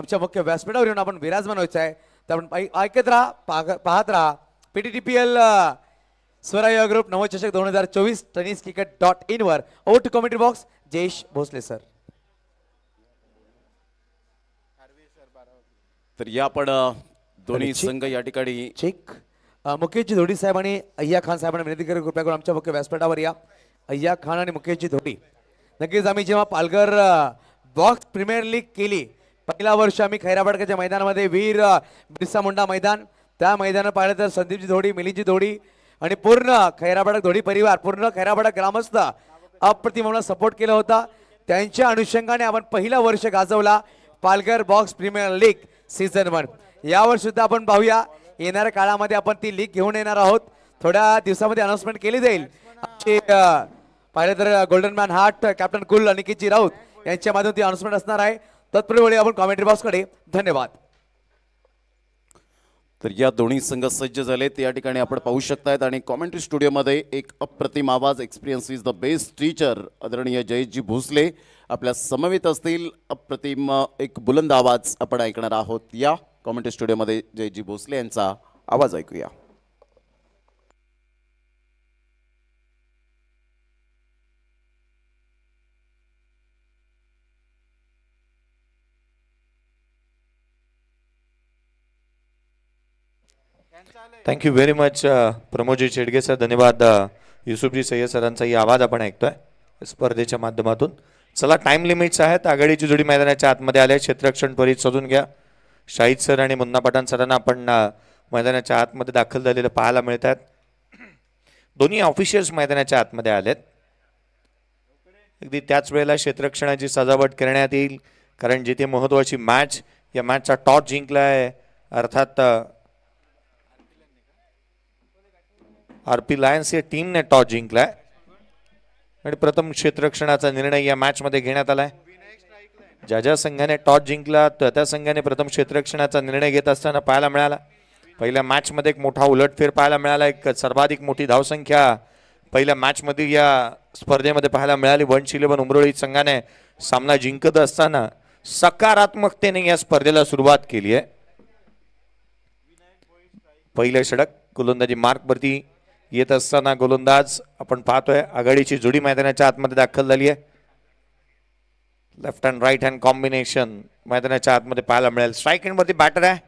आमच्या मुख्य व्यासपीठावर येऊन आपण विराजमान व्हायचं आहे आपण ऐकत राहा पाहत राहा एल स्वराय ग्रुप नवचषक दोन हजार चोवीस टेनिस क्रिकेट डॉट इन वर out commentary box Jayesh Bhosale sir तर या पण दोन्ही संघ या ठिकाणी ठीक मुकेशजी धोडी साहेब आणि अय्या खान साहेबांना विनंती करू कृपया करून आमच्या मुख्य व्यासपीठावर या अय्या खान आणि मुकेशजी धोडी नक्कीच आम्ही जेव्हा पालघर बॉक्स प्रीमियर लीग केली पहिला वर्ष आम्ही खैराबाडकाच्या मैदानामध्ये वीर बिरसा मुंडा मैदान त्या मैदानात पाहिलं तर संदीपची धोडी मिलीची धोडी आणि पूर्ण खैराबाडक धोडी परिवार पूर्ण खैराबाडक ग्रामस्थ अप्रतिम सपोर्ट केला होता त्यांच्या अनुषंगाने आपण पहिला वर्ष गाजवला Palghar box premier league season one यावर सुद्धा आपण पाहूया येणाऱ्या काळामध्ये आपण ती लीग घेऊन येणार आहोत थोड्या दिवसामध्ये अनाउन्समेंट केली जाईल पाहिलं तर golden man heart captain cool Aniketji Raut यांच्या माध्यमातून ती अनाउन्समेंट असणार आहे तत्पूर्वी आपण कॉमेंट्री बॉक्सकडे धन्यवाद तर या दोन्ही संघ सज्ज झालेत या ठिकाणी आपण पाहू शकतायत आणि कॉमेंट्री स्टुडिओमध्ये एक अप्रतिम आवाज experience is the best teacher आदरणीय जयजी भोसले आपल्या समवेत असतील अप्रतिम एक बुलंद आवाज आपण ऐकणार आहोत या कॉमेंट्री स्टुडिओमध्ये जयजी भोसले यांचा आवाज ऐकूया thank you very much Pramodji Shedge sir धन्यवाद युसुफजी सय्यद सरांचाही आवाज आपण ऐकतोय स्पर्धेच्या माध्यमातून चला टाइम लिमिट्स आहेत आघाडीची जोडी मैदानाच्या आतमध्ये आल्या क्षेत्ररक्षण त्वरित सजून घ्या शाहिद सर आणि मुन्ना पठाण सरांना आपण uh, मैदानाच्या आतमध्ये दाखल झालेलं पाहायला मिळत आहेत दोन्ही ऑफिशियल्स मैदानाच्या आतमध्ये आलेत अगदी त्याच वेळेला क्षेत्ररक्षणाची सजावट करण्यात येईल कारण जिथे महत्त्वाची मॅच या मॅचचा टॉस जिंकला आहे अर्थात uh, आर पी लायन्स या टीमने टॉस जिंकलाय आणि प्रथम क्षेत्ररक्षणाचा निर्णय या मॅचमध्ये घेण्यात आलाय ज्या ज्या संघाने टॉस जिंकला त्या त्या संघाने प्रथम क्षेत्ररक्षणाचा निर्णय घेत असताना पाहायला मिळाला पहिल्या मॅचमध्ये एक मोठा उलटफेर पाहायला मिळाला एक सर्वाधिक मोठी धावसंख्या पहिल्या मॅचमध्ये या स्पर्धेमध्ये पाहायला मिळाली वंश इलेवन उमरोळी संघाने सामना जिंकत असताना सकारात्मकतेने या स्पर्धेला सुरुवात केली आहे पहिले षडक गोलंदाजी मार्कवरती येत असताना गोलंदाज आपण पाहतोय आघाडीची जुडी मैदानाच्या आतमध्ये दाखल झाली आहे left and right hand combination मैदानाच्या आतमध्ये पाहायला मिळेल स्ट्राईक वरती बॅटर आहे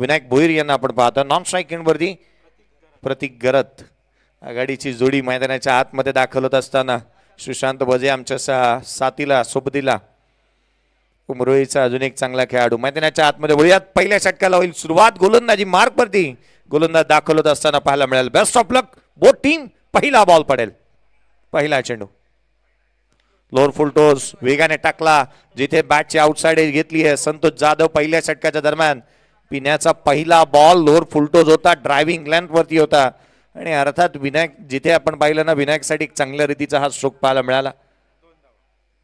विनायक भोईर यांना आपण पाहतोय नॉन स्ट्राईक वरती प्रतीक गरत आघाडीची जोडी मैदानाच्या आतमध्ये दाखल होत असताना सुशांत भजे आमच्या सा साथीला सोबतीला उमरोईचा अजून एक चांगला खेळाडू मैदानाच्या आतमध्ये वळूयात पहिल्या षटकाला होईल सुरुवात गोलंदाजी मार्कवरती गोलंदाज दाखल होत असताना पाहायला मिळेल best of luck both team पहिला बॉल पडेल पहिला चेंडू लोअर फुलटोस वेगाने टाकला जिथे बॅटची आउटसाइड घेतली आहे संतोष जाधव पहिल्या षटकाच्या दरम्यान पिण्याचा पहिला बॉल लोअर फुलटोस होता ड्रायव्हिंग लेंथवरती होता आणि अर्थात विनायक जिथे आपण पाहिलं ना विनायकसाठी चांगल्या रीतीचा हा स्ट्रोक पाहायला मिळाला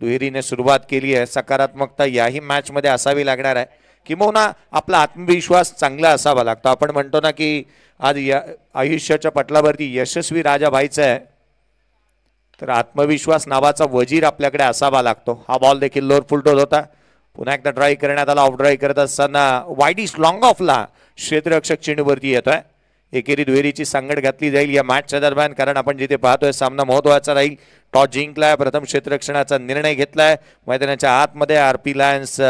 दुहेरीने सुरुवात केली आहे सकारात्मकता याही मॅचमध्ये असावी लागणार आहे किंबहुना आपला आत्मविश्वास चांगला असावा लागतो आपण म्हणतो ना की आज या आयुष्याच्या पटलावरती यशस्वी राजा व्हायचं आहे तर आत्मविश्वास नावाचा वजीर आपल्याकडे असावा लागतो हा बॉल देखील लोअर फुलटोज होता पुन्हा एकदा ड्राई करण्यात आला ऑफ ड्राई करत असताना इस लॉंग ऑफला क्षेत्ररक्षक चेंडूवरती येतोय एकेरी दुहेरीची सांगड घातली जाईल या मॅचच्या दरम्यान कारण आपण जिथे पाहतोय सामना महत्वाचा राहील टॉस जिंकलाय प्रथम क्षेत्ररक्षणाचा निर्णय घेतलाय मैदानाच्या आतमध्ये R P lions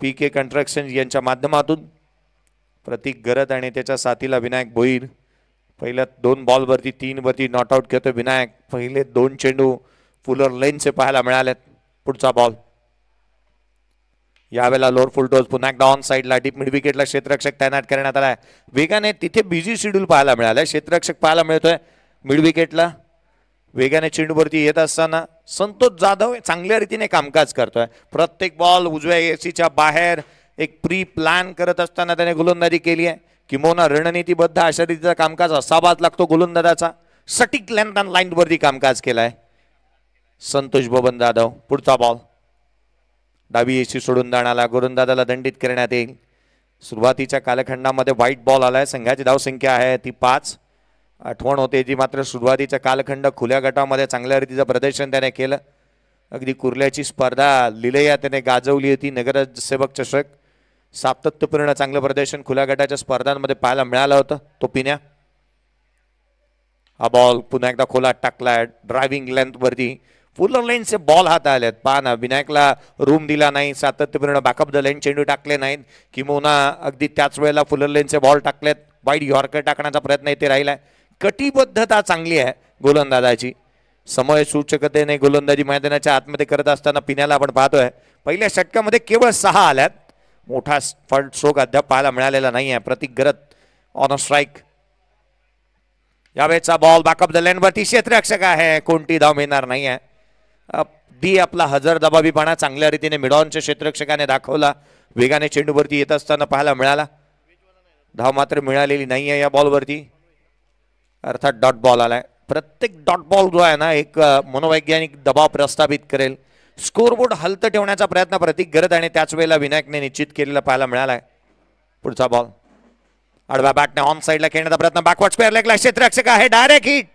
P K construction यांच्या माध्यमातून प्रतीक गरज आणि त्याच्या साथीला विनायक भोईर पहिल्या दोन बॉलवरती तीनवरती आउट घेतो विनायक पहिले दोन चेंडू फुलर लेनचे पाहायला मिळालेत पुढचा बॉल यावेळेला लोअर फुल पुन्हा एकदा ऑन साईडला डीप मिड विकेटला क्षेत्ररक्षक तैनात करण्यात आला आहे वेगाने तिथे बिझी शेड्यूल पाहायला मिळाला क्षेत्ररक्षक पाहायला मिळतोय मिड विकेटला वेगाने चेंडूवरती येत असताना संतोष जाधव चांगल्या रीतीने कामकाज करतोय प्रत्येक बॉल उजव्या एसीच्या बाहेर एक प्री प्लॅन करत असताना त्याने गोलंदाजी केली आहे किंबहुना रणनीतीबद्ध अशा रीतीचा कामकाज असावाच लागतो गोलंदाजाचा सटीक लेंथ आणि लाईनवरती कामकाज केलाय संतोष बबन जाधव पुढचा बॉल डावी एसी सोडून जाण्याला गोलंदाजाला दंडित करण्यात येईल सुरुवातीच्या कालखंडामध्ये व्हाईट बॉल आलाय संघाची धावसंख्या आहे ती पाच आठवण होते जी मात्र सुरुवातीचा कालखंड खुल्या गटामध्ये चांगल्या रीतीचं प्रदर्शन त्याने केलं अगदी कुर्ल्याची स्पर्धा लिलया त्याने गाजवली होती नगरसेवक चषक सातत्यपूर्ण चांगलं प्रदर्शन खुल्या गटाच्या स्पर्धांमध्ये पाहायला मिळालं होतं तो पिण्या हा बॉल पुन्हा एकदा खोलात आहे ड्रायव्हिंग लेंथवरती पूर्ण से बॉल हात आलेत पहा ना विनायकला रूम दिला नाही सातत्यपूर्ण बॅकअप द लेन चेंडू टाकले नाहीत किंवा अगदी त्याच वेळेला फुलर लेनचे बॉल टाकलेत वाईट यॉर्कर टाकण्याचा प्रयत्न इथे राहिला आहे कटिबद्धता चांगली आहे गोलंदाजाची समय सूचकतेने गोलंदाजी मैदानाच्या आतमध्ये करत असताना पिण्याला आपण पाहतोय पहिल्या षटकामध्ये केवळ सहा आल्यात मोठा फंड शोक अद्याप पाहायला मिळालेला नाही आहे Prateek Garat on a strike यावेळेचा बॉल बॅकअप द क्षेत्ररक्षक आहे कोणती धाव मिळणार नाही आहे डी आपला हजर दबाबीपणा चांगल्या रीतीने मिडॉनच्या क्षेत्ररक्षकाने दाखवला वेगाने चेंडूवरती येत असताना पाहायला मिळाला धाव मात्र मिळालेली नाही आहे या बॉलवरती अर्थात डॉट बॉल आला आहे प्रत्येक डॉट बॉल जो आहे ना एक मनोवैज्ञानिक दबाव प्रस्थापित करेल स्कोरबोर्ड हलत ठेवण्याचा प्रयत्न प्रतीक गरज आणि त्याच वेळेला विनायकने निश्चित केलेला पाहायला मिळाला आहे पुढचा बॉल आडव्या बॅटने ऑन साईडला खेळण्याचा प्रयत्न बॅकवर्ड स्क्वेअर क्षेत्ररक्षक आहे डायरेक्ट हिट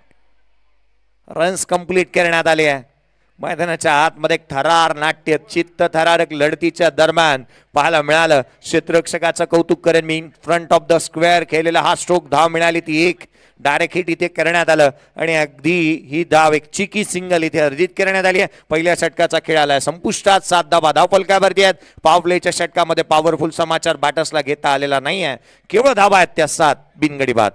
रन्स कंप्लीट करण्यात आले आहे मैदानाच्या आतमध्ये थरार नाट्य चित्त थरारक लढतीच्या दरम्यान पाहायला मिळालं क्षेत्ररक्षकाचं कौतुक करेन मी फ्रंट ऑफ द स्क्वेअर खेळलेला हा स्ट्रोक धाव मिळाली ती एक डायरेक्ट हिट इथे करण्यात आलं आणि अगदी ही धाव एक चिकी सिंगल इथे अर्जित करण्यात आली आहे पहिल्या षटकाचा खेळ आला संपुष्टात सात धावा धाव फलकावरती आहेत पावलेच्या षटकामध्ये पॉवरफुल समाचार बॅटर्सला घेता आलेला नाही आहे केवळ धावा आहेत त्या सात बिनगडी बाद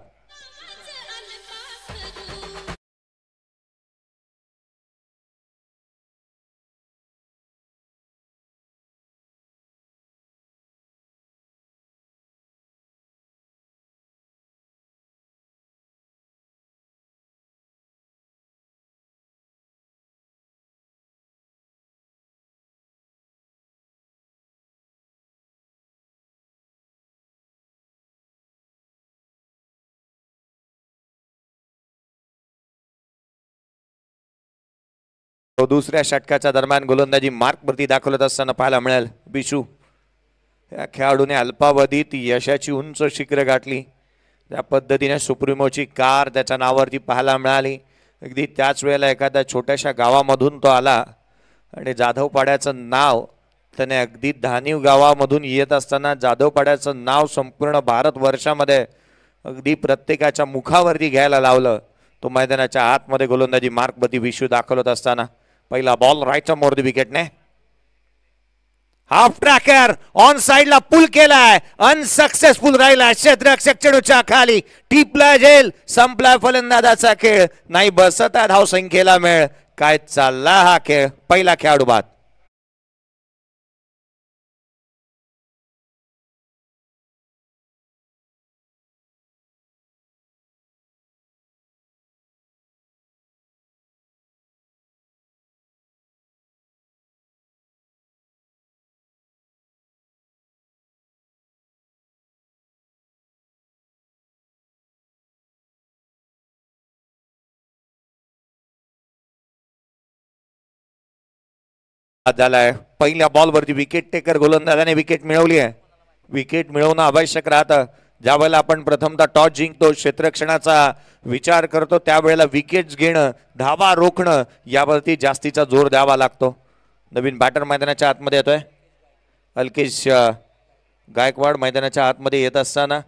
तो दुसऱ्या षटकाच्या दरम्यान गोलंदाजी मार्कवरती दाखवत असताना पाहायला मिळेल बिशू या खेळाडूने अल्पावधीत यशाची उंच शिखर गाठली त्या पद्धतीने सुप्रिमोची कार त्याच्या नावावरती पाहायला मिळाली अगदी त्याच वेळेला एखाद्या छोट्याशा गावामधून तो आला आणि जाधवपाड्याचं नाव त्याने अगदी धानीव गावामधून येत असताना जाधवपाड्याचं नाव संपूर्ण भारत वर्षामध्ये अगदी प्रत्येकाच्या मुखावरती घ्यायला लावलं तो मैदानाच्या आतमध्ये गोलंदाजी मार्कवरती विश्व दाखवत असताना पहिला बॉल राईटच्या विकेट विकेटने हाफ ट्रॅकर ऑन साइडला पुल केलाय अनसक्सेसफुल राहिला क्षेत्ररक्षक चेडूच्या खाली टिपला झेल संपला फलंदाजाचा खेळ नाही बसत संख्येला मेळ काय चालला हा खेळ पहिला खेळाडू बाद बाद पहिल्या बॉलवरती विकेट टेकर गोलंदाजाने विकेट मिळवली आहे विकेट मिळवणं आवश्यक राहतं ज्यावेळेला आपण प्रथमतः टॉस जिंकतो क्षेत्रक्षणाचा विचार करतो त्यावेळेला विकेट्स घेणं धावा रोखणं यावरती जास्तीचा जोर द्यावा लागतो नवीन बॅटर मैदानाच्या आतमध्ये येतोय अल्केश गायकवाड मैदानाच्या आतमध्ये येत असताना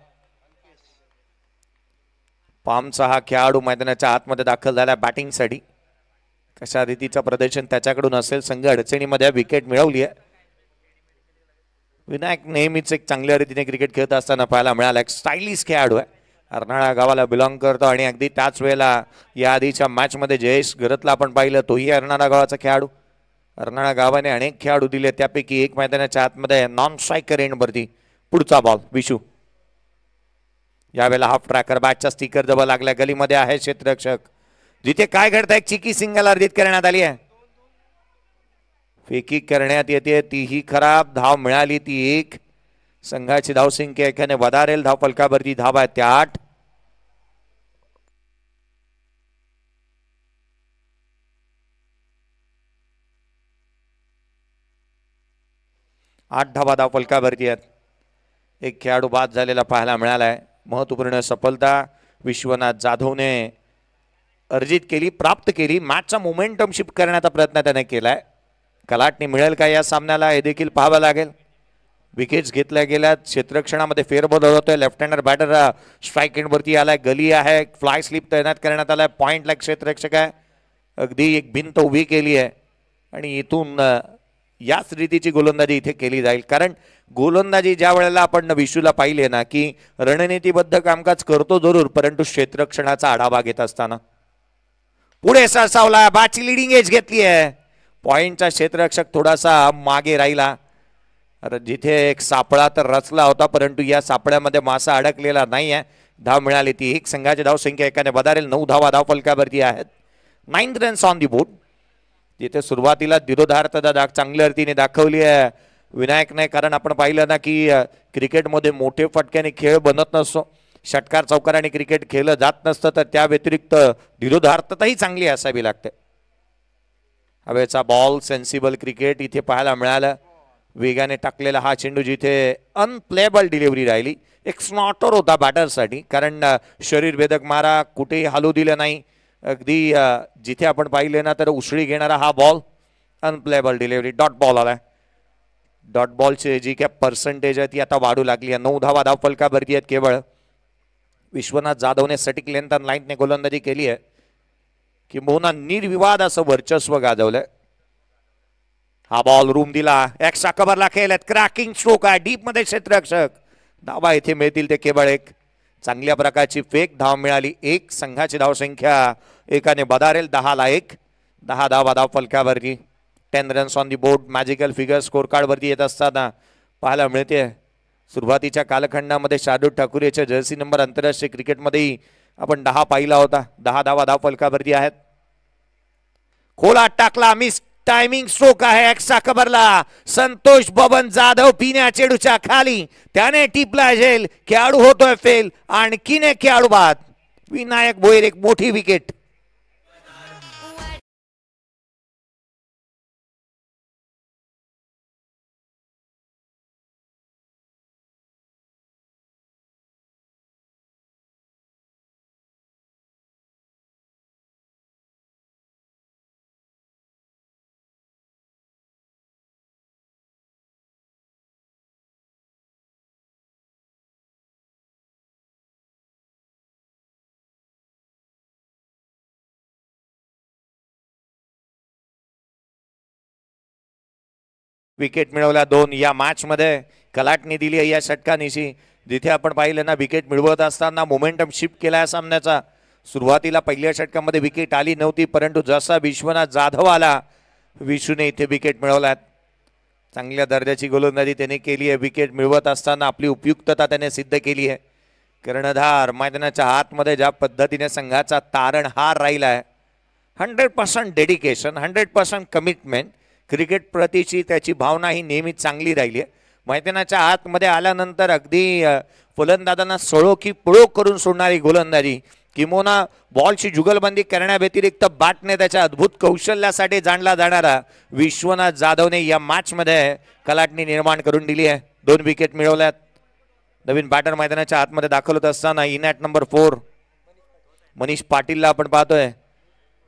पामचा हा खेळाडू मैदानाच्या आतमध्ये दाखल झाला बॅटिंगसाठी कशा रीतीचं प्रदर्शन त्याच्याकडून असेल संघ अडचणीमध्ये विकेट मिळवली आहे विनायक नेहमीच एक चांगल्या रीतीने क्रिकेट खेळत असताना पाहायला मिळाला एक स्टायलिश खेळाडू आहे अर्नाळा गावाला बिलॉंग करतो आणि अगदी त्याच वेळेला या आधीच्या मॅचमध्ये जयेश गरतला आपण पाहिलं तोही अर्नाळा गावाचा खेळाडू अर्नाळा गावाने अनेक खेळाडू दिले त्यापैकी एक मैदानाच्या आतमध्ये नॉन स्ट्रायकर वरती पुढचा बॉल विशू यावेळेला हाफ ट्रॅकर बॅटचा स्टिकर जवळ लागल्या गलीमध्ये आहे क्षेत्ररक्षक जिथे काय घडतंय चिकी सिंगल अर्जित करण्यात आली आहे फेकी करण्यात येते तीही खराब धाव मिळाली ती एक संघाची धाव संख्या एकाने वधारेल धाव फलकावरती धाव आहे त्या आठ आठ धावा धाव फलकावरती आहेत एक खेळाडू बाद झालेला पाहायला मिळालाय महत्वपूर्ण सफलता विश्वनाथ जाधवने अर्जित केली प्राप्त केली मॅचचा मोमेंटम शिफ्ट करण्याचा प्रयत्न त्याने केला आहे कलाटणी मिळेल का या सामन्याला हे देखील पाहावं लागेल विकेट्स घेतल्या गेल्या क्षेत्रक्षणामध्ये फेरबदल होतोय लेफ्ट हँडर बॅटर स्ट्राईक एंडवरती आलाय गली आहे फ्लाय स्लिप तैनात करण्यात आलाय पॉईंटला क्षेत्ररक्षक आहे अगदी एक भिंत उभी केली आहे आणि इथून याच रीतीची गोलंदाजी इथे केली जाईल कारण गोलंदाजी ज्या वेळेला आपण विशूला पाहिले ना की रणनीतीबद्ध कामकाज करतो जरूर परंतु क्षेत्रक्षणाचा आढावा घेत असताना पुढे सरसावला बाची लिडिंग एज घेतली आहे पॉईंटचा क्षेत्ररक्षक थोडासा मागे राहिला जिथे एक सापळा तर रचला होता परंतु या सापळ्यामध्ये मासा अडकलेला नाही आहे धाव मिळाली ती एक संघाची धावसंख्या एकाने बदारेल नऊ धावा धाव फलकावरती आहेत nine runs on the board जिथे सुरुवातीला दिरोधार दाग चांगल्या रीतीने दाखवली आहे विनायकने कारण आपण पाहिलं ना की क्रिकेटमध्ये मोठे फटक्याने खेळ बनत नसतो षटकार चौकाराने क्रिकेट खेळलं जात नसतं तर त्या व्यतिरिक्त विरोधार्थताही चांगली असावी लागते हवेचा बॉल सेन्सिबल क्रिकेट इथे पाहायला मिळालं वेगाने टाकलेला हा चेंडू जिथे अनप्लेबल डिलिव्हरी राहिली एक स्नॉटर होता बॅटरसाठी कारण शरीर वेदक मारा कुठेही हालू दिलं नाही अगदी जिथे आपण पाहिले ना तर उसळी घेणारा हा ball unplayable delivery dot ball आला डॉट बॉलची जी काय पर्सेंटेज आहे ती आता वाढू लागली आहे नऊ धावा धावफलकावरती आहेत केवळ विश्वनाथ जाधवने सटिक लेंथ आणि लाईनने गोलंदाजी केली आहे किंबहुना निर्विवाद असं वर्चस्व गाजवलंय हा बॉल रूम दिला एक्स्ट्रा कव्हरला खेळत क्रॅकिंग स्ट्रोक आहे डीपमध्ये क्षेत्ररक्षक धावा येथे मिळतील ते केवळ एक चांगल्या प्रकारची फेक धाव मिळाली एक संघाची धावसंख्या एकाने बदारेल दहाला एक दहा धावा धाव फलक्यावरती ten runs on the board magical figure score वरती येत असताना पाहायला मिळते सुरुवातीच्या कालखंडामध्ये शार्दूल ठाकूर याच्या जर्सी नंबर आंतरराष्ट्रीय क्रिकेटमध्येही आपण दहा पाहिला होता दहा दहा दहा फलकाभरती आहेत खोला टाकला मिस टायमिंग स्ट्रोक आहे एक्सा कबरला संतोष बबन जाधव पिण्या चेडूच्या खाली त्याने टिपला झेल खेळाडू होतोय फेल आणखीने खेळाडू बाद विनायक भोईर एक मोठी विकेट विकेट मिळवल्या दोन या मॅचमध्ये कलाटणी दिली आहे या षटकानिशी जिथे आपण पाहिलं ना विकेट मिळवत असताना मोमेंटम शिफ्ट केला आहे सामन्याचा सुरुवातीला पहिल्या षटकामध्ये विकेट आली नव्हती परंतु जसा विश्वनाथ जाधव आला विशूने इथे विकेट मिळवल्यात चांगल्या दर्जाची गोलंदाजी त्याने केली आहे विकेट मिळवत असताना आपली उपयुक्तता त्याने सिद्ध केली आहे कर्णधार मैदानाच्या आतमध्ये ज्या पद्धतीने संघाचा तारण हार राहिला आहे hundred percent dedication hundred percent commitment क्रिकेटप्रतीची त्याची भावना ही नेहमीच चांगली राहिली आहे मैदानाच्या आतमध्ये आल्यानंतर अगदी फलंदाजांना सळोखी की पळो करून सोडणारी गोलंदाजी किमोना बॉलची जुगलबंदी करण्याव्यतिरिक्त बाटने त्याच्या अद्भुत कौशल्यासाठी जाणला जाणारा विश्वनाथ जाधवने या मॅचमध्ये कलाटणी निर्माण करून दिली आहे दोन विकेट मिळवल्यात नवीन बॅटर मैदानाच्या आतमध्ये दाखल होत असताना in at number four Manish पाटीलला आपण पाहतोय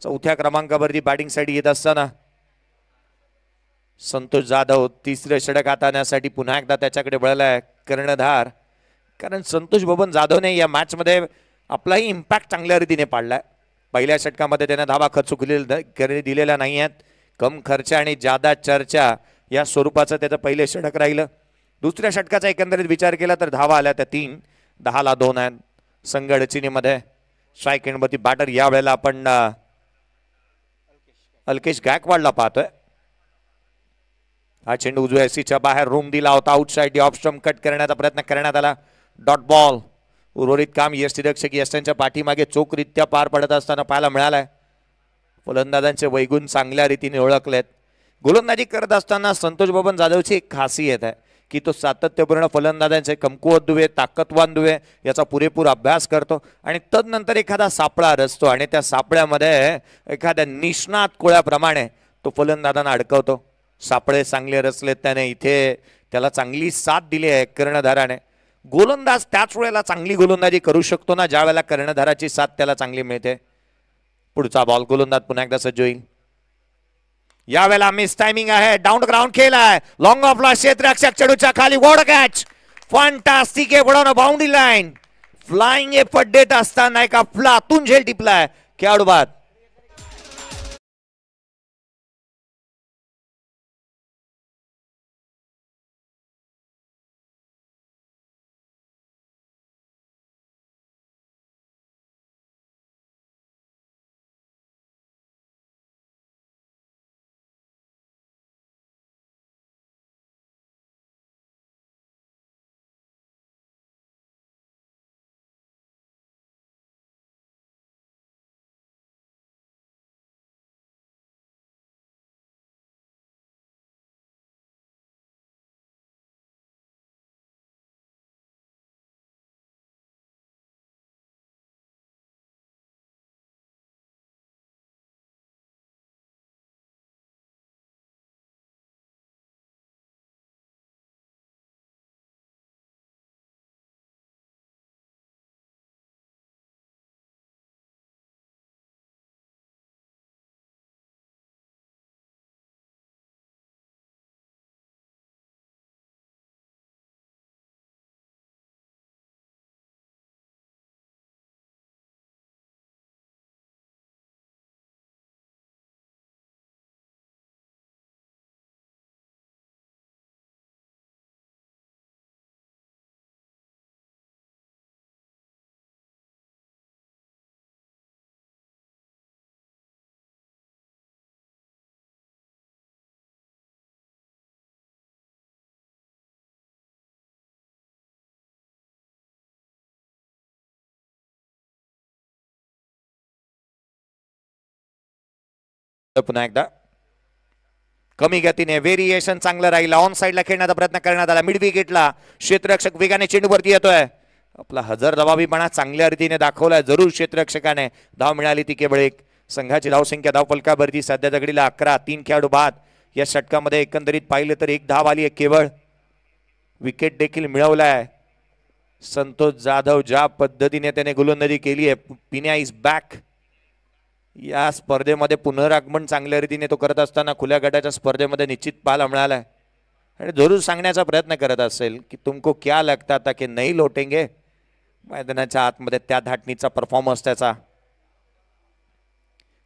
चौथ्या क्रमांकावरती बॅटिंगसाठी येत असताना संतोष जाधव तिसरे षडक हाताळण्यासाठी पुन्हा एकदा त्याच्याकडे वळला आहे कर्णधार कारण संतोष बबन जाधवने या मॅचमध्ये आपलाही इम्पॅक्ट चांगल्या रीतीने पाडला आहे पहिल्या षटकामध्ये त्यांना धावा खर्च दिलेला दिलेला नाही आहेत कम खर्च आणि जादा चर्चा या स्वरूपाचं त्याचं पहिले षटक राहिलं दुसऱ्या षटकाचा एकंदरीत विचार केला तर धावा आल्या त्या तीन दहाला दोन आहेत संघ अडचणीमध्ये स्ट्राईक एंडवरती बॅटर यावेळेला आपण अल्केश गायकवाडला पाहतोय हा चेंडू उजव्या सीच्या बाहेर रूम दिला होता डी ऑफस्ट्रम कट करण्याचा प्रयत्न करण्यात आला डॉट बॉल उर्वरित काम यष्टी रक्षक यशांच्या पाठीमागे चोखरित्या पार पडत असताना पाहायला मिळालाय फलंदाजांचे वैगुण चांगल्या रीतीने ओळखलेत गोलंदाजी करत असताना संतोष बबन जाधवची एक खासियत आहे की तो सातत्यपूर्ण फलंदाजांचे कमकुवत दुवे ताकदवान दुवे याचा पुरेपूर अभ्यास करतो आणि तदनंतर एखादा सापळा रचतो आणि त्या सापळ्यामध्ये एखाद्या निष्णात कोळ्याप्रमाणे तो फलंदाजांना अडकवतो सापळे चांगले रचले त्याने इथे त्याला चांगली साथ दिली आहे कर्णधाराने गोलंदाज त्याच वेळेला चांगली गोलंदाजी करू शकतो ना ज्या वेळेला कर्णधाराची साथ त्याला चांगली मिळते पुढचा बॉल गोलंदाज पुन्हा एकदा सज्ज होईल यावेळेला मिस टायमिंग आहे डाऊन ग्राउंड खेळ आहे लॉंग ऑफ क्षेत्ररक्षक चडूच्या खाली वॉड कॅच फंटास्टिक आहे बुडवणं बाउंड्री लाईन फ्लाइंग ए पड्डेट असताना एका फ्लातून झेल टिपलाय खेळाडू बाद पुन्हा एकदा कमी गतीने व्हेरिएशन चांगलं राहील ऑन साईडला खेळण्याचा प्रयत्न करण्यात आला मिड विकेटला क्षेत्ररक्षक वेगाने चेंडूवरती येतोय आपला हजर जबाबीपणा चांगल्या रीतीने दाखवलाय जरूर क्षेत्ररक्षकाने धाव मिळाली ती केवळ एक संघाची धावसंख्या धाव फलकावरती सध्या दगडीला अकरा तीन खेळाडू बाद या षटकामध्ये एकंदरीत पाहिलं तर एक धाव आली आहे केवळ विकेट देखील मिळवलाय संतोष जाधव ज्या पद्धतीने त्याने गोलंदाजी केली आहे पिन्या इज बॅक या स्पर्धेमध्ये पुनरागमन चांगल्या रीतीने तो करत असताना खुल्या गटाच्या स्पर्धेमध्ये निश्चित पाल मिळाला आहे आणि जरूर सांगण्याचा प्रयत्न करत असेल की तुमको क्या लगता था की नाही लोटेंगे मैदानाच्या आतमध्ये त्या धाटणीचा परफॉर्मन्स त्याचा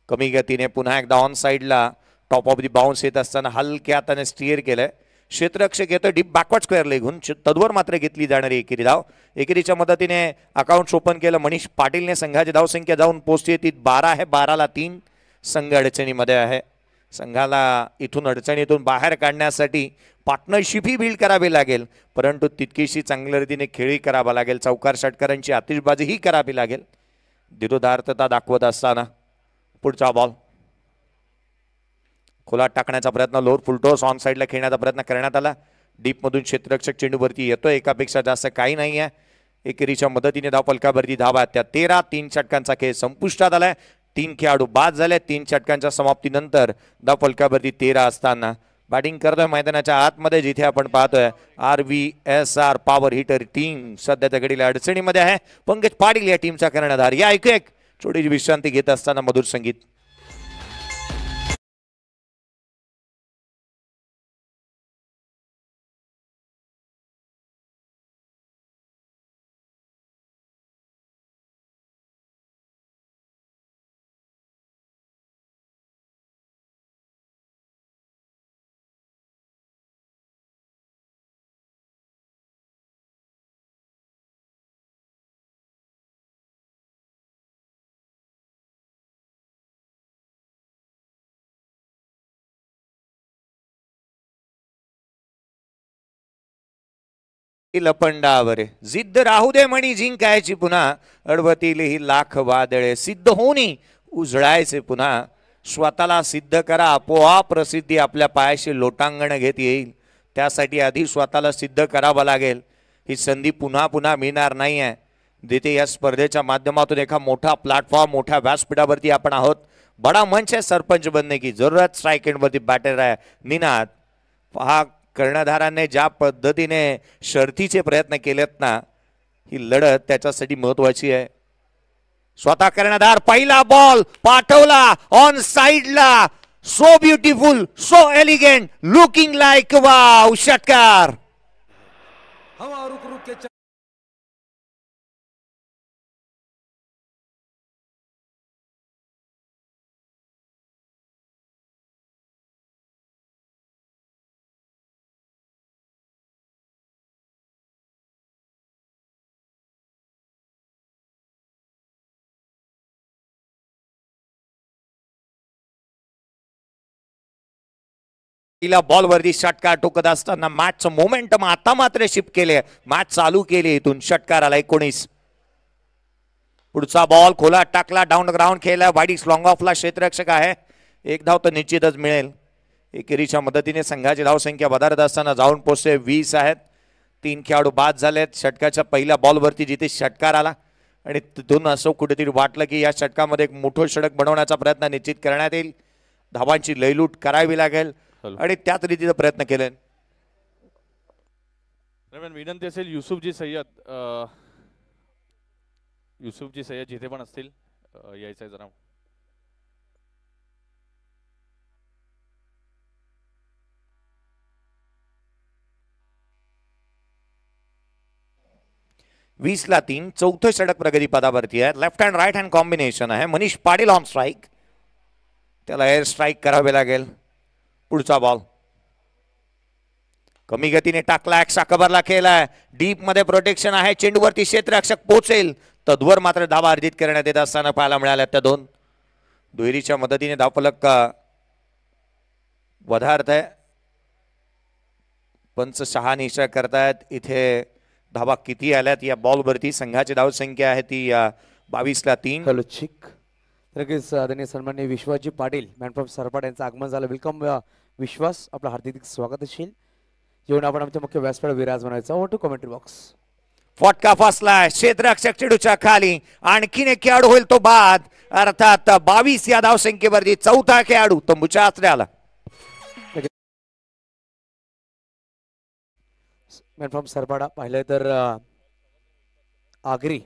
कमी गतीने पुन्हा एकदा ऑन साईडला टॉप ऑफ दी बाउन्स येत असताना हलक्या हाताने स्टिअर केलं क्षेत्ररक्षक घेतं डीप बॅकवर्ड स्क्वेअर घेऊन तद्वर मात्र घेतली जाणारी एकेरी धाव एकेरीच्या मदतीने अकाउंट ओपन केलं मनीष पाटीलने संघाची धावसंख्या जाऊन पोचते ती बारा आहे बाराला तीन संघ अडचणीमध्ये आहे संघाला इथून अडचणीतून बाहेर काढण्यासाठी पार्टनरशिप ही बिल्ड करावी लागेल परंतु तितकीशी चांगल्या रीतीने खेळी करावा लागेल चौकार षटकारांची आतिषबाजीही करावी लागेल विरोधार्थता दाखवत असताना पुढचा बॉल खोलात टाकण्याचा प्रयत्न लोअर फुलटोस ऑन साईडला खेळण्याचा प्रयत्न करण्यात आला डीपमधून क्षेत्ररक्षक चेंडूवरती येतो एकापेक्षा जास्त काही नाही आहे एकेरीच्या मदतीने धाव पलकावरती धावा त्या तेरा तीन षटकांचा खेळ संपुष्टात आलाय तीन खेळाडू बाद झाले तीन षटकांच्या समाप्तीनंतर धाव पलकावरती तेरा असताना बॅटिंग करतोय मैदानाच्या आतमध्ये जिथे आपण पाहतोय R V S R power hitter team सध्या त्या घडीला अडचणीमध्ये आहे पंकज पाटील या टीमचा कर्णधार या ऐकू एक छोटीशी विश्रांती घेत असताना मधुर संगीत लपंडावरे जिद्द राहू दे म्हणी जिंकायची पुन्हा अडवतील ही लाख वादळे सिद्ध होऊनही उजळायचे पुन्हा स्वतःला सिद्ध करा आपोआप प्रसिद्धी आपल्या पायाशी लोटांगण घेत येईल त्यासाठी आधी स्वतःला सिद्ध करावं लागेल ही संधी पुन्हा पुन्हा मिळणार नाही आहे जिथे या स्पर्धेच्या माध्यमातून एका मोठा प्लॅटफॉर्म मोठ्या व्यासपीठावरती आपण आहोत बडा मंच आहे सरपंच बनणे की जरूरत स्ट्राईक एंडवरती बॅटर आहे निनाद हा कर्णधाराने ज्या पद्धतीने शर्थीचे प्रयत्न केलेत ना ही लढत त्याच्यासाठी महत्वाची आहे स्वतः कर्णधार पहिला बॉल पाठवला ऑन साइडला so beautiful so elegant looking like wow षटकार तिला बॉलवरती षटकार टोकत असताना मॅचचं मोमेंटम आता मात्र शिफ्ट केले मॅच चालू केली इथून षटकार आला एकोणीस पुढचा बॉल खोला टाकला डाऊन ग्राउंड खेळला वाईडिक्स लॉंग ऑफला क्षेत्ररक्षक आहे एक धाव तर निश्चितच मिळेल एकेरीच्या मदतीने संघाची धावसंख्या वधारत असताना जाऊन पोचते वीस आहेत तीन खेळाडू बाद झालेत षटकाच्या पहिल्या बॉलवरती जिथे षटकार आला आणि तिथून असं कुठेतरी वाटलं की या षटकामध्ये एक मोठं षटक बनवण्याचा प्रयत्न निश्चित करण्यात येईल धावांची लयलूट करावी लागेल आणि त्याच रीतीचा प्रयत्न केलाय दरम्यान विनंती असेल युसुफजी सय्यद युसुफजी सय्यद जिथे पण असतील यायचं आहे जरा वीसला तीन चौथे षडक प्रगती पदावरती आहे left hand right hand combination आहे मनीष पाटील ऑन स्ट्राईक त्याला एअर स्ट्राईक करावे लागेल पुढचा बॉल कमी गतीने टाकला कबरला खेळलाय डीप मध्ये प्रोटेक्शन आहे चेंडूवरती क्षेत्ररक्षक पोहोचेल तद्वर मात्र धावा अर्जित करण्यात येत असताना पाहायला मिळाल्या त्या दोन दुहेरीच्या मदतीने धावफलक वधार्थ आहे पंच सहा निशा करतायत इथे धावा किती आल्यात या बॉलवरती संघाची धावसंख्या आहे ती बावीसला तीन नक्कीच आदरणीय सन्मान्य विश्वाजी पाटील मॅनप्रॉफ सरपाट यांचं आगमन झालं वेलकम विश्वास आपला हार्दिक स्वागत असेल येऊन आपण आमच्या मुख्य व्यासपीठ विराज म्हणायचा ओ टू कमेंट्री बॉक्स फटका फसलाय क्षेत्ररक्षक चेडूच्या खाली आणखीन एक खेळाडू होईल तो बाद अर्थात बावीस या धावसंख्येवरती चौथा खेळाडू तंबूच्या आश्रयाला मॅन फ्रॉम सरपाडा पाहिलं तर आगरी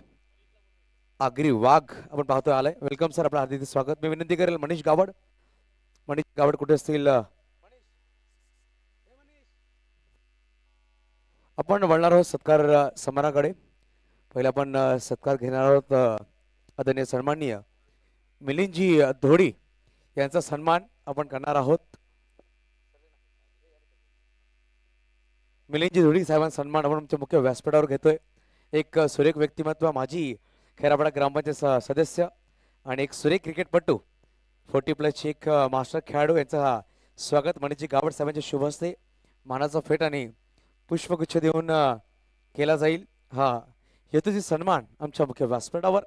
आगरी वाघ आपण पाहतोय आलाय वेलकम सर आपला हार्दिक स्वागत मी विनंती करेल मनीष गावड मनीष गावड कुठे असतील आपण वळणार आहोत सत्कार समाराकडे पहिले आपण सत्कार घेणार आहोत आदरणीय सन्माननीय मिलिंदजी धोडी यांचा सन्मान आपण करणार आहोत मिलिंदजी धोडी साहेबांचा सन्मान आपण आमच्या मुख्य व्यासपीठावर घेतोय एक सुरेख व्यक्तिमत्व माझी खेराबाडा ग्रामपंचायत सदस्य आणि एक सुरेख क्रिकेटपटू फोर्टी प्लसची एक मास्टर खेळाडू यांचा स्वागत म्हणजे गावड साहेबांचे शुभ मानाचा फेट आणि पुष्पगुच्छ देऊन केला जाईल हा जी सन्मान आमच्या मुख्य व्यासपीठावर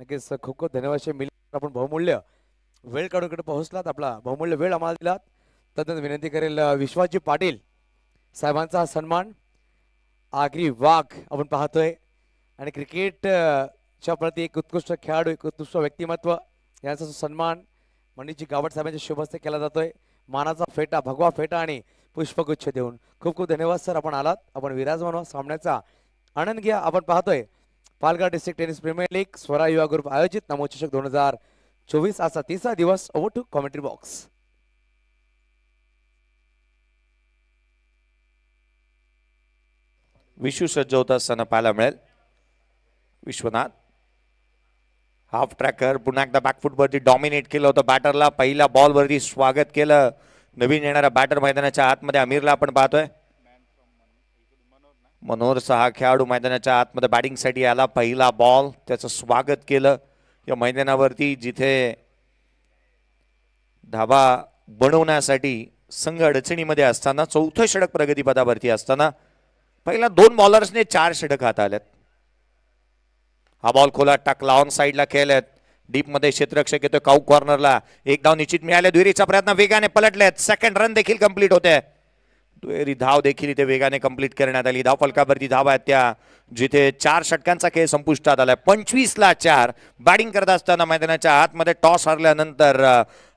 नक्कीच खूप खूप धन्यवाद मिळेल आपण बहुमूल्य वेळ काढूनकडे पोहोचलात आपला बहुमूल्य वेळ आम्हाला दिलात तद्दन विनंती करेल विश्वासजी पाटील साहेबांचा हा सन्मान आगरी वाघ आपण पाहतोय आणि क्रिकेटच्या प्रती एक उत्कृष्ट खेळाडू एक उत्कृष्ट व्यक्तिमत्व यांचा सन्मान म्हणजे गावट साहेबांच्या शुभस्ते केला जातोय मानाचा फेटा भगवा फेटा आणि पुष्पगुच्छ देऊन खूप खूप धन्यवाद सर आपण आलात आपण विराजमान सामन्याचा आनंद घ्या आपण पाहतोय Palghar district tennis premier league Swara Yuva group आयोजित नामोचषक दोन हजार चोवीस असा तिसरा दिवस ओव्हर टू कॉमेंट्री बॉक्स विश्व सज्ज होत असताना पाहायला मिळेल विश्वनाथ हाफ ट्रॅकर पुन्हा एकदा बॅकफुटवरती डॉमिनेट केलं होतं बॅटरला पहिला बॉलवरती स्वागत केलं नवीन येणारा बॅटर मैदानाच्या आतमध्ये अमीरला आपण पाहतोय मनोहर सहा खेळाडू मैदानाच्या आतमध्ये बॅटिंगसाठी आला पहिला बॉल त्याचं स्वागत केलं या मैदानावरती जिथे धाबा बनवण्यासाठी संघ अडचणीमध्ये असताना चौथं षडक प्रगतीपदावरती असताना पहिला दोन बॉलर्सने चार षटक हाताळल्यात हा बॉल खोला टाकला ऑन साईडला खेळल्यात डीपमध्ये क्षेत्ररक्षक येतोय काऊ कॉर्नरला एक धाव निश्चित मिळाले दुहेरीचा प्रयत्न वेगाने पलटलेत सेकंड रन देखील कंप्लीट होते दुहेरी धाव देखील इथे वेगाने कंप्लीट करण्यात आली धाव फलकावरती धाव आहेत त्या जिथे चार षटकांचा खेळ संपुष्टात आलाय पंचवीसला चार बॅटिंग करत असताना मैदानाच्या आतमध्ये टॉस हरल्यानंतर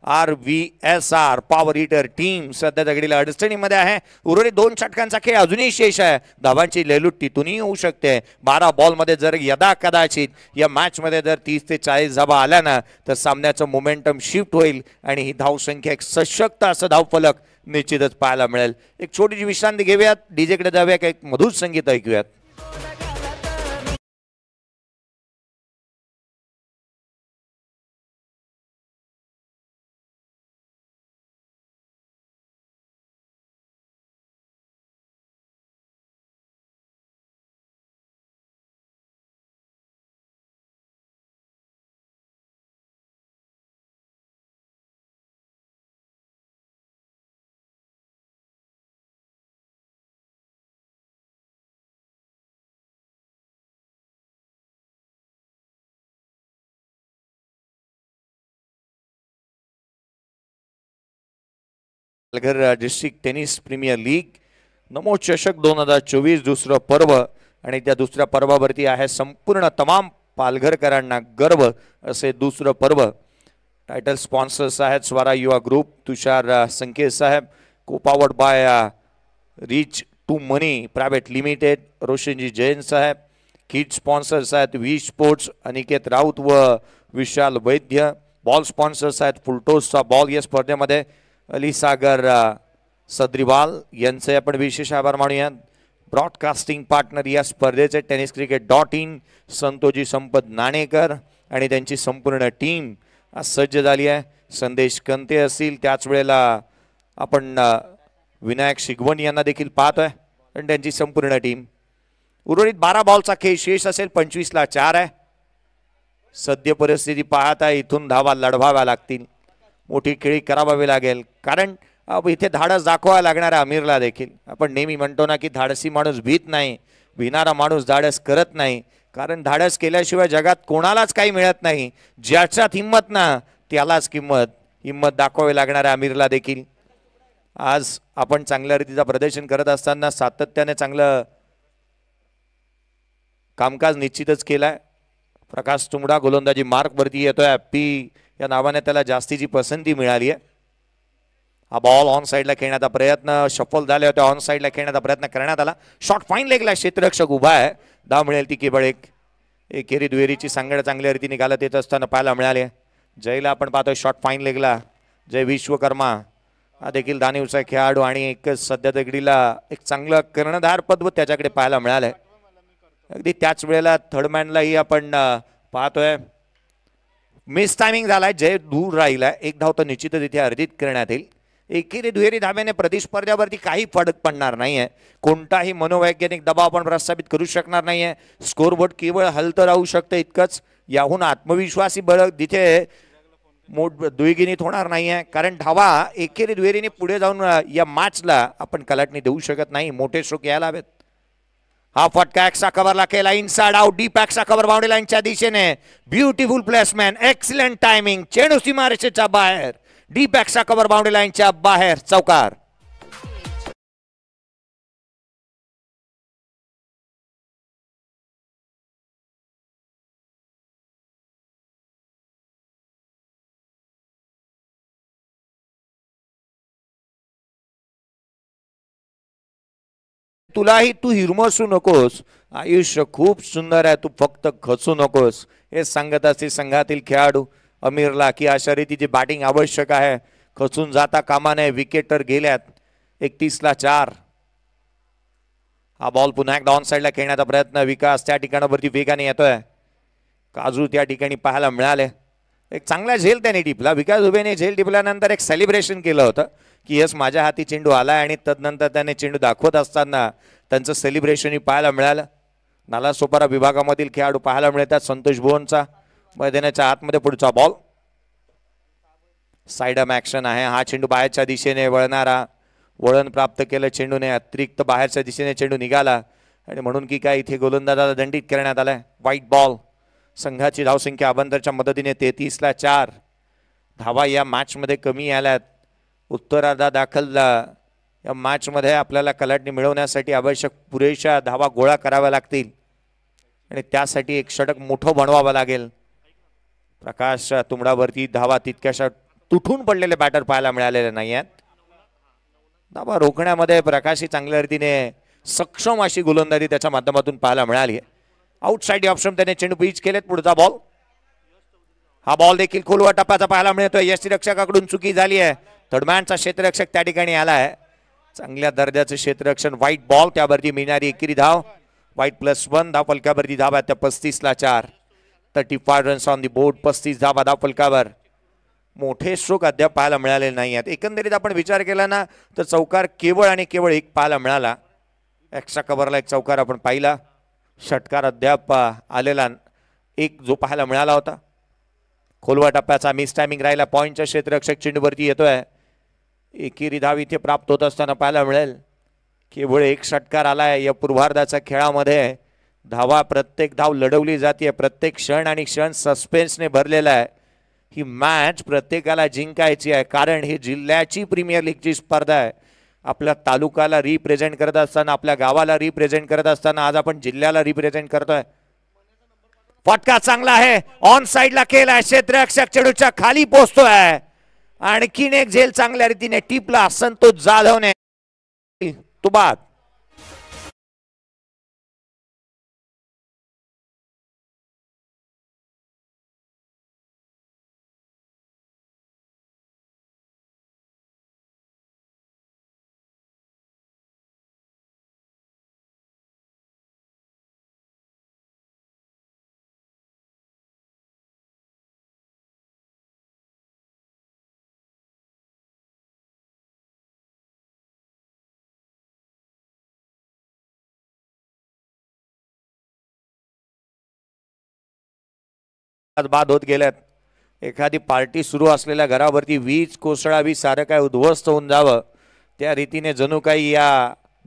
R V S R power hitter team सध्या दगडीला अडचणीमध्ये आहे उर्वरित दोन षटकांचा खेळ अजूनही शेष आहे धावांची लेलूट तिथूनही होऊ शकते बारा बॉलमध्ये जर यदा कदाचित या मॅचमध्ये जर तीस ते चाळीस धाबा आल्या ना तर सामन्याचं मोमेंटम शिफ्ट होईल आणि ही धावसंख्या एक सशक्त असं धावफलक निश्चितच पाहायला मिळेल एक छोटीशी विश्रांती घेऊयात डीजेकडे जाऊया का एक मधुर संगीत ऐकूयात Palghar district tennis premier league Namo चषक दोन हजार चोवीस दुसरं पर्व आणि त्या दुसऱ्या पर्वावरती आहे संपूर्ण तमाम पालघरकरांना गर्व असे दुसरं पर्व टायटल स्पॉन्सर्स आहेत स्वारा युवा ग्रुप तुषार संकेत साहेब co powered by rich to money private limited Roshanji Jain साहेब किड स्पॉन्सर्स आहेत व्ही स्पोर्ट्स अनिकेत राऊत व विशाल वैद्य बॉल स्पॉन्सर्स आहेत फुलटोसचा बॉल या स्पर्धेमध्ये अलीसागर सद्रीवाल यांचे आपण विशेष आभार मानूयात ब्रॉडकास्टिंग पार्टनर या स्पर्धेचे tennis cricket dot in Santoji Sampat Nanekar आणि त्यांची संपूर्ण टीम आज सज्ज झाली आहे संदेश कंते असतील त्याच वेळेला आपण विनायक शिगवण यांना देखील पाहतोय आणि त्यांची संपूर्ण टीम उर्वरित बारा बॉलचा खेळ शेष असेल पंचवीसला चार आहे सद्य परिस्थिती पाहता इथून धावा लढवाव्या लागतील मोठी खेळी करावावी लागेल कारण इथे धाडस दाखवावं लागणार आहे आमिरला देखील आपण नेहमी म्हणतो ना की धाडसी माणूस भीत नाही भिणारा माणूस धाडस करत नाही कारण धाडस केल्याशिवाय जगात कोणालाच काही मिळत नाही ज्याच्यात हिंमत ना त्यालाच किंमत हिंमत दाखवावी लागणार आहे आमिरला देखील आज आपण चांगल्या रीतीचा प्रदर्शन करत असताना सातत्याने चांगलं कामकाज निश्चितच केलं आहे प्रकाश तुमडा गोलंदाजी मार्कवरती येतोय पी या नावाने त्याला जास्तीची पसंती मिळाली आहे हा बॉल ऑन साईडला खेळण्याचा प्रयत्न शफल झाले होते ऑन साईडला खेळण्याचा प्रयत्न करण्यात आला शॉर्ट फाईन लेगला क्षेत्ररक्षक उभा आहे धाव मिळेल ती केवळ एक एकेरी दुहेरीची सांगड चांगल्या रीतीने घालत येत असताना पाहायला मिळाले जयला आपण पाहतोय शॉर्ट फाईन लेगला जय विश्वकर्मा हा देखील दानिवचा खेळाडू आणि एक सध्या दगडीला एक चांगलं कर्णधार पदव त्याच्याकडे पाहायला मिळालं अगदी त्याच वेळेला थर्डमॅनलाही आपण पाहतोय मिस टायमिंग झालाय जय दूर राहिला एक धाव तर निश्चितच इथे अर्जित करण्यात येईल एकेरी दुहेरी धाब्याने प्रतिस्पर्ध्यावरती काही फडक पडणार नाही आहे कोणताही मनोवैज्ञानिक दबाव आपण प्रस्थापित करू शकणार नाही आहे स्कोरबोर्ड केवळ हलत राहू शकतं इतकंच याहून आत्मविश्वासी बळ तिथे मोठ दुईगिनीत होणार नाही आहे कारण धावा एकेरी दुहेरीने पुढे जाऊन या मार्चला आपण कलाटणी देऊ शकत नाही मोठे शोक यायला हवेत हा फटका कवर कव्हरला केला inside out deep extra cover boundary लाईनच्या दिशेने ब्युटिफुल प्लेसमॅन एक्सिलेंट टायमिंग चेंडू सीमारेषेच्या बाहेर डीप एक्सा कव्हर बाउंड्री लाईनच्या बाहेर चौकार तुलाही तू हिरमसू नकोस आयुष्य खूप सुंदर आहे तू फक्त खचू नकोस हे सांगत असते संघातील खेळाडू अमीरला की अशा रीतीची बॅटिंग आवश्यक आहे खचून जाता कामा नये विकेटर गेल्यात एकतीसला चार हा बॉल पुन्हा एकदा ऑन साईडला खेळण्याचा प्रयत्न विकास त्या ठिकाणावरती वेगाने येतोय काजू त्या ठिकाणी पाहायला मिळाले एक चांगला झेल त्याने टिपला विकास दुबेने झेल टिपल्यानंतर एक सेलिब्रेशन केलं होतं की यस माझ्या हाती चेंडू आला आणि तदनंतर त्याने चेंडू दाखवत असताना त्यांचं सेलिब्रेशनही पाहायला मिळालं सोपारा विभागामधील खेळाडू पाहायला मिळतात संतोष भुवनचा मैदानाच्या आतमध्ये पुढचा बॉल अम ॲक्शन आहे हा चेंडू बाहेरच्या दिशेने वळणारा वळण प्राप्त केलं चेंडूने अतिरिक्त बाहेरच्या दिशेने चेंडू निघाला आणि म्हणून की काय इथे गोलंदाजाला दंडित करण्यात आलाय व्हाईट बॉल संघाची धावसंख्या अभंतरच्या मदतीने तेहतीसला चार धावा या मध्ये कमी आल्यात उत्तरार्धा दाखलला या मध्ये आपल्याला कलाटणी मिळवण्यासाठी आवश्यक पुरेशा धावा गोळा कराव्या लागतील आणि त्यासाठी एक षटक मोठं बनवावं लागेल प्रकाश तुमडावरती धावा तितक्याशा तुटून पडलेले बॅटर पाहायला मिळालेले नाही आहेत धावा रोखण्यामध्ये प्रकाश ही चांगल्या रीतीने सक्षम अशी गोलंदाजी त्याच्या माध्यमातून पाहायला मिळाली आहे आउटसाईड ऑप्शन त्याने चेंडू बीच केलेत पुढचा बॉल हा बॉल देखील खोलवा टप्प्याचा पाहायला मिळतोय रक्षकाकडून चुकी झाली आहे थर्डमॅनचा क्षेत्ररक्षक त्या ठिकाणी आला आहे चांगल्या दर्जाचं क्षेत्ररक्षण व्हाईट बॉल त्यावरती मिळणारी एकेरी धाव व्हाईट प्लस वन धाव फलकावरती धाव आहे त्या पस्तीसला चार thirty five runs on the board पस्तीस धावा धाव फलकावर मोठे स्ट्रोक अद्याप पाहायला मिळाले नाही आहेत एकंदरीत आपण विचार केला ना तर चौकार केवळ आणि केवळ एक पाहायला मिळाला एक्स्ट्रा कव्हरला एक चौकार आपण पाहिला षटकार अद्याप आलेला एक जो पाहायला मिळाला होता खोलवा टप्प्याचा मिस टायमिंग राहिला पॉईंटच्या क्षेत्ररक्षक चेंडूवरती येतोय एकेरी धाव इथे प्राप्त होत असताना पाहायला मिळेल केवळ एक षटकार आला आहे या पूर्वार्धाच्या खेळामध्ये धावा प्रत्येक धाव लढवली जाते प्रत्येक क्षण आणि क्षण सस्पेन्सने भरलेला आहे ही मॅच प्रत्येकाला जिंकायची आहे कारण ही जिल्ह्याची प्रीमियर लीगची स्पर्धा आहे आपल्या तालुक्याला रिप्रेझेंट करत असताना आपल्या गावाला रिप्रेझेंट करत असताना आज आपण जिल्ह्याला रिप्रेझेंट करतोय फटका चांगला आहे ऑन साईडला केला क्षेत्ररक्षक चेडूच्या खाली पोचतोय आणखीन एक झेल चांगल्या रीतीने टिपला संतोष जाधवने तुबात आज बाद होत गेल्यात एखादी पार्टी सुरू असलेल्या घरावरती वीज कोसळावी सारं काय उद्ध्वस्त होऊन जावं त्या रीतीने जणू काही या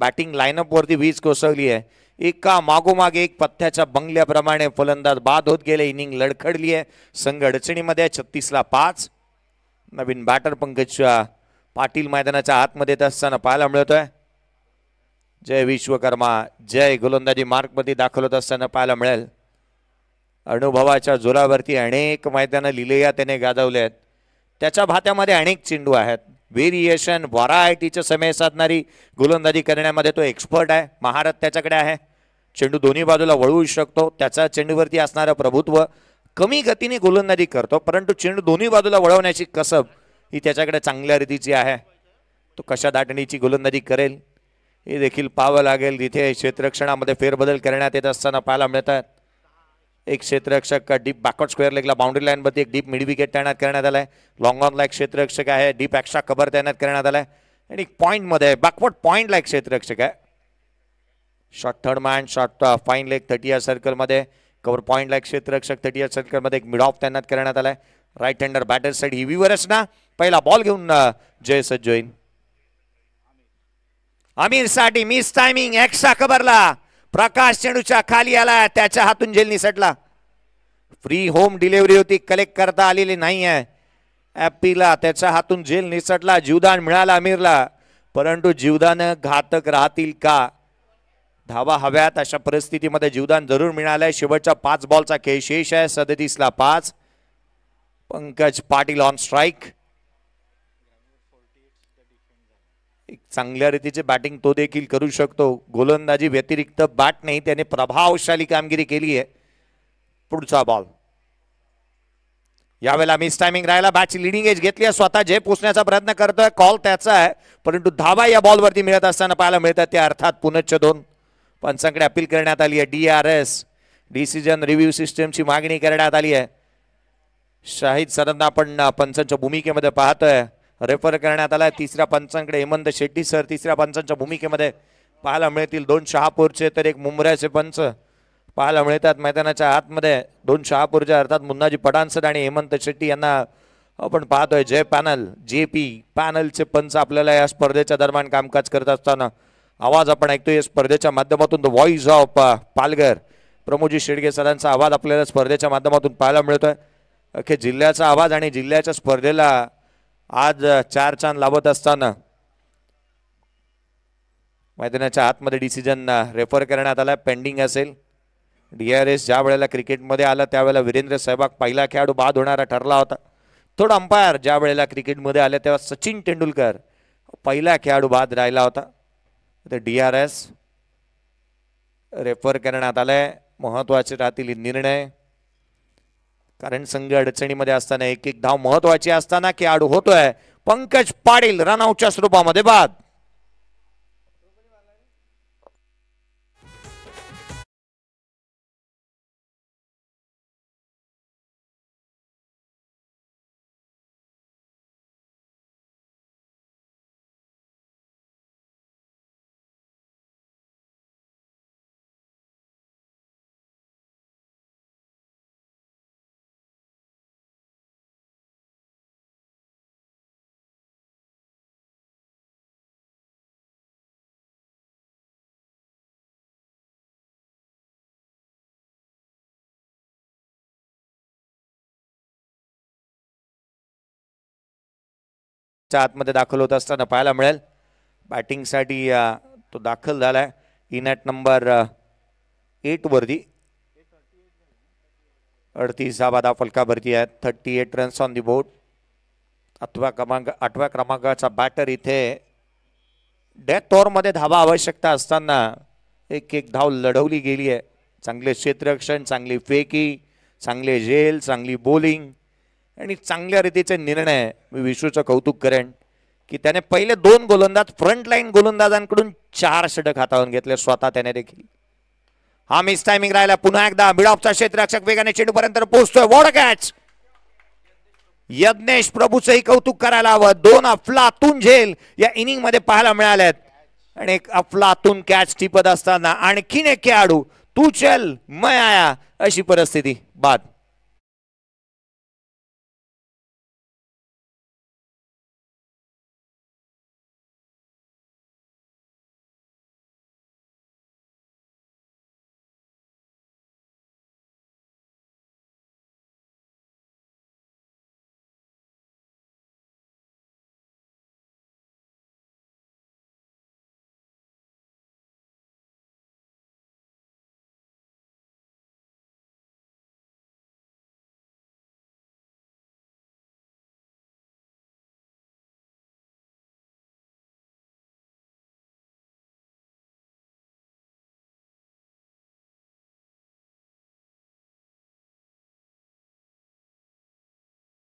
बॅटिंग लाईनअपवरती वीज कोसळली आहे एका मागोमाग एक पथ्याच्या बंगल्याप्रमाणे फलंदाज बाद होत गेले इनिंग लडखडली आहे संघ अडचणीमध्ये आहे छत्तीसला पाच नवीन बॅटर पंकज पाटील मैदानाच्या आतमध्ये येत असताना पाहायला मिळतोय जय विश्वकर्मा जय गोलंदाजी मार्कमध्ये दाखल होत असताना पाहायला मिळेल अनुभवाच्या जोरावरती अनेक मैदानं लिलेया त्याने गाजवले आहेत त्याच्या भात्यामध्ये अनेक चेंडू आहेत व्हेरिएशन टीच्या समय साधणारी गोलंदाजी करण्यामध्ये तो एक्सपर्ट आहे महारथ त्याच्याकडे आहे चेंडू दोन्ही बाजूला वळवू शकतो त्याचा चेंडूवरती असणारं प्रभुत्व कमी गतीने गोलंदाजी करतो परंतु चेंडू दोन्ही बाजूला वळवण्याची कसब ही त्याच्याकडे चांगल्या रीतीची आहे तो कशा दाटणीची गोलंदाजी करेल हे देखील पाहावं लागेल तिथे क्षेत्ररक्षणामध्ये फेरबदल करण्यात येत असताना पाहायला मिळतात एक क्षेत्ररक्षक का डीप बॅकवर्ड स्क्वेअर लेगला बाउंड्री लाईनवरती एक डीप मिडविकेट तैनात करण्यात आलाय आहे लॉंग ऑनला एक क्षेत्ररक्षक आहे डीप एक्स्ट्रा कबर तैनात करण्यात आलाय आहे आणि एक पॉईंटमध्ये आहे बॅकवर्ड पॉईंट लाईक क्षेत्ररक्षक आहे short third man short fine leg thirty या सर्कलमध्ये कवर पॉईंटला लाईक क्षेत्ररक्षक थर्टी या सर्कलमध्ये एक मिड ऑफ तैनात करण्यात आला आहे राईट हँडर बॅटर साईड ही विवरच ना पहिला बॉल घेऊन जयस जोईन आमिरसाठी मिस टायमिंग एक्स्ट्रा कबरला प्रकाश चेंडूच्या खाली आला त्याच्या हातून जेल निसटला फ्री होम डिलिव्हरी होती कलेक्ट करता आलेली नाही आहे ॲपीला त्याच्या हातून जेल निसटला जीवदान मिळाला आमिरला परंतु जीवदानं घातक राहतील का धावा हव्यात अशा परिस्थितीमध्ये जीवदान जरूर मिळालंय शेवटच्या पाच बॉलचा खेळ शेष आहे सदतीसला पाच पंकज पाटील ऑन स्ट्राईक एक चांगल्या रीतीचे बॅटिंग तो देखील करू शकतो गोलंदाजी व्यतिरिक्त बॅट नाही त्याने प्रभावशाली कामगिरी केली आहे पुढचा बॉल यावेळेला मिस टायमिंग राहिला बॅटची लिडिंग एज घेतली आहे स्वतः जे पोचण्याचा प्रयत्न करतोय कॉल त्याचा आहे परंतु धावा या बॉलवरती मिळत असताना पाहायला मिळतात त्या अर्थात पुनश्च दोन पंचांकडे अपील करण्यात आली आहे D R S decision review सिस्टमची मागणी करण्यात आली आहे शाहिद सरंदा आपण पंचांच्या भूमिकेमध्ये पाहतोय रेफर करण्यात आला आहे तिसऱ्या पंचांकडे हेमंत शेट्टी सर तिसऱ्या पंचांच्या भूमिकेमध्ये पाहायला मिळतील दोन शहापूरचे तर एक मुंबऱ्याचे पंच पाहायला मिळतात मैदानाच्या आतमध्ये दोन शहापूरच्या अर्थात मुन्नाजी पडानसर आणि हेमंत शेट्टी यांना आपण पाहतोय जय पॅनल जे पी पॅनलचे पंच आपल्याला या स्पर्धेच्या दरम्यान कामकाज करत असताना आवाज आपण ऐकतो ऐकतोय स्पर्धेच्या माध्यमातून the voice of Palghar Pramodji Shedge सरांचा आवाज आपल्याला स्पर्धेच्या माध्यमातून पाहायला मिळतो आहे अख्खे जिल्ह्याचा आवाज आणि जिल्ह्याच्या स्पर्धेला आज चार चांद लावत असताना मैदानाच्या आतमध्ये डिसिजन रेफर करण्यात आला पेंडिंग असेल डी आर एस ज्या वेळेला क्रिकेटमध्ये आला त्यावेळेला वीरेंद्र सहवाग पहिला खेळाडू बाद होणारा ठरला होता थोडं अंपायर ज्या वेळेला क्रिकेटमध्ये आले तेव्हा सचिन तेंडुलकर पहिला खेळाडू बाद राहिला होता तर डी आर एस रेफर करण्यात आलं आहे महत्त्वाचे राहतील निर्णय कारण संघ अडचणीमध्ये असताना एक एक धाव महत्वाची असताना की आडू होतोय पंकज पाटील रनआउटच्या स्वरूपामध्ये बाद च्या आतमध्ये दाखल होत असताना पाहायला मिळेल बॅटिंगसाठी तो दाखल झाला आहे इन ॲट नंबर एटवरती अडतीस धाबा दहा फलकावरती आहेत thirty eight runs on the board आठव्या क्रमांक आठव्या क्रमांकाचा बॅटर इथे डेथ ओव्हरमध्ये धावा आवश्यकता असताना एक एक धाव लढवली गेली आहे चांगले क्षेत्ररक्षण चांगली फेकी चांगले जेल चांगली बॉलिंग आणि चांगल्या रीतीचे निर्णय मी विश्वचं कौतुक करेन की त्याने पहिले दोन गोलंदाज फ्रंटलाईन गोलंदाजांकडून चार षटक हाताळून घेतले स्वतः त्याने देखील हा मिस टायमिंग राहिला पुन्हा एकदा मिडॉपचा क्षेत्ररक्षक वेगाने चेंडूपर्यंत पोहोचतोय वॉड कॅच यज्ञेश प्रभूचंही कौतुक करायला हवं दोन अफलातून झेल या इनिंग मध्ये पाहायला मिळाल्यात आणि एक अफलातून कॅच टिपत असताना आणखीन एक खेळाडू तू चल मय आया अशी परिस्थिती बाद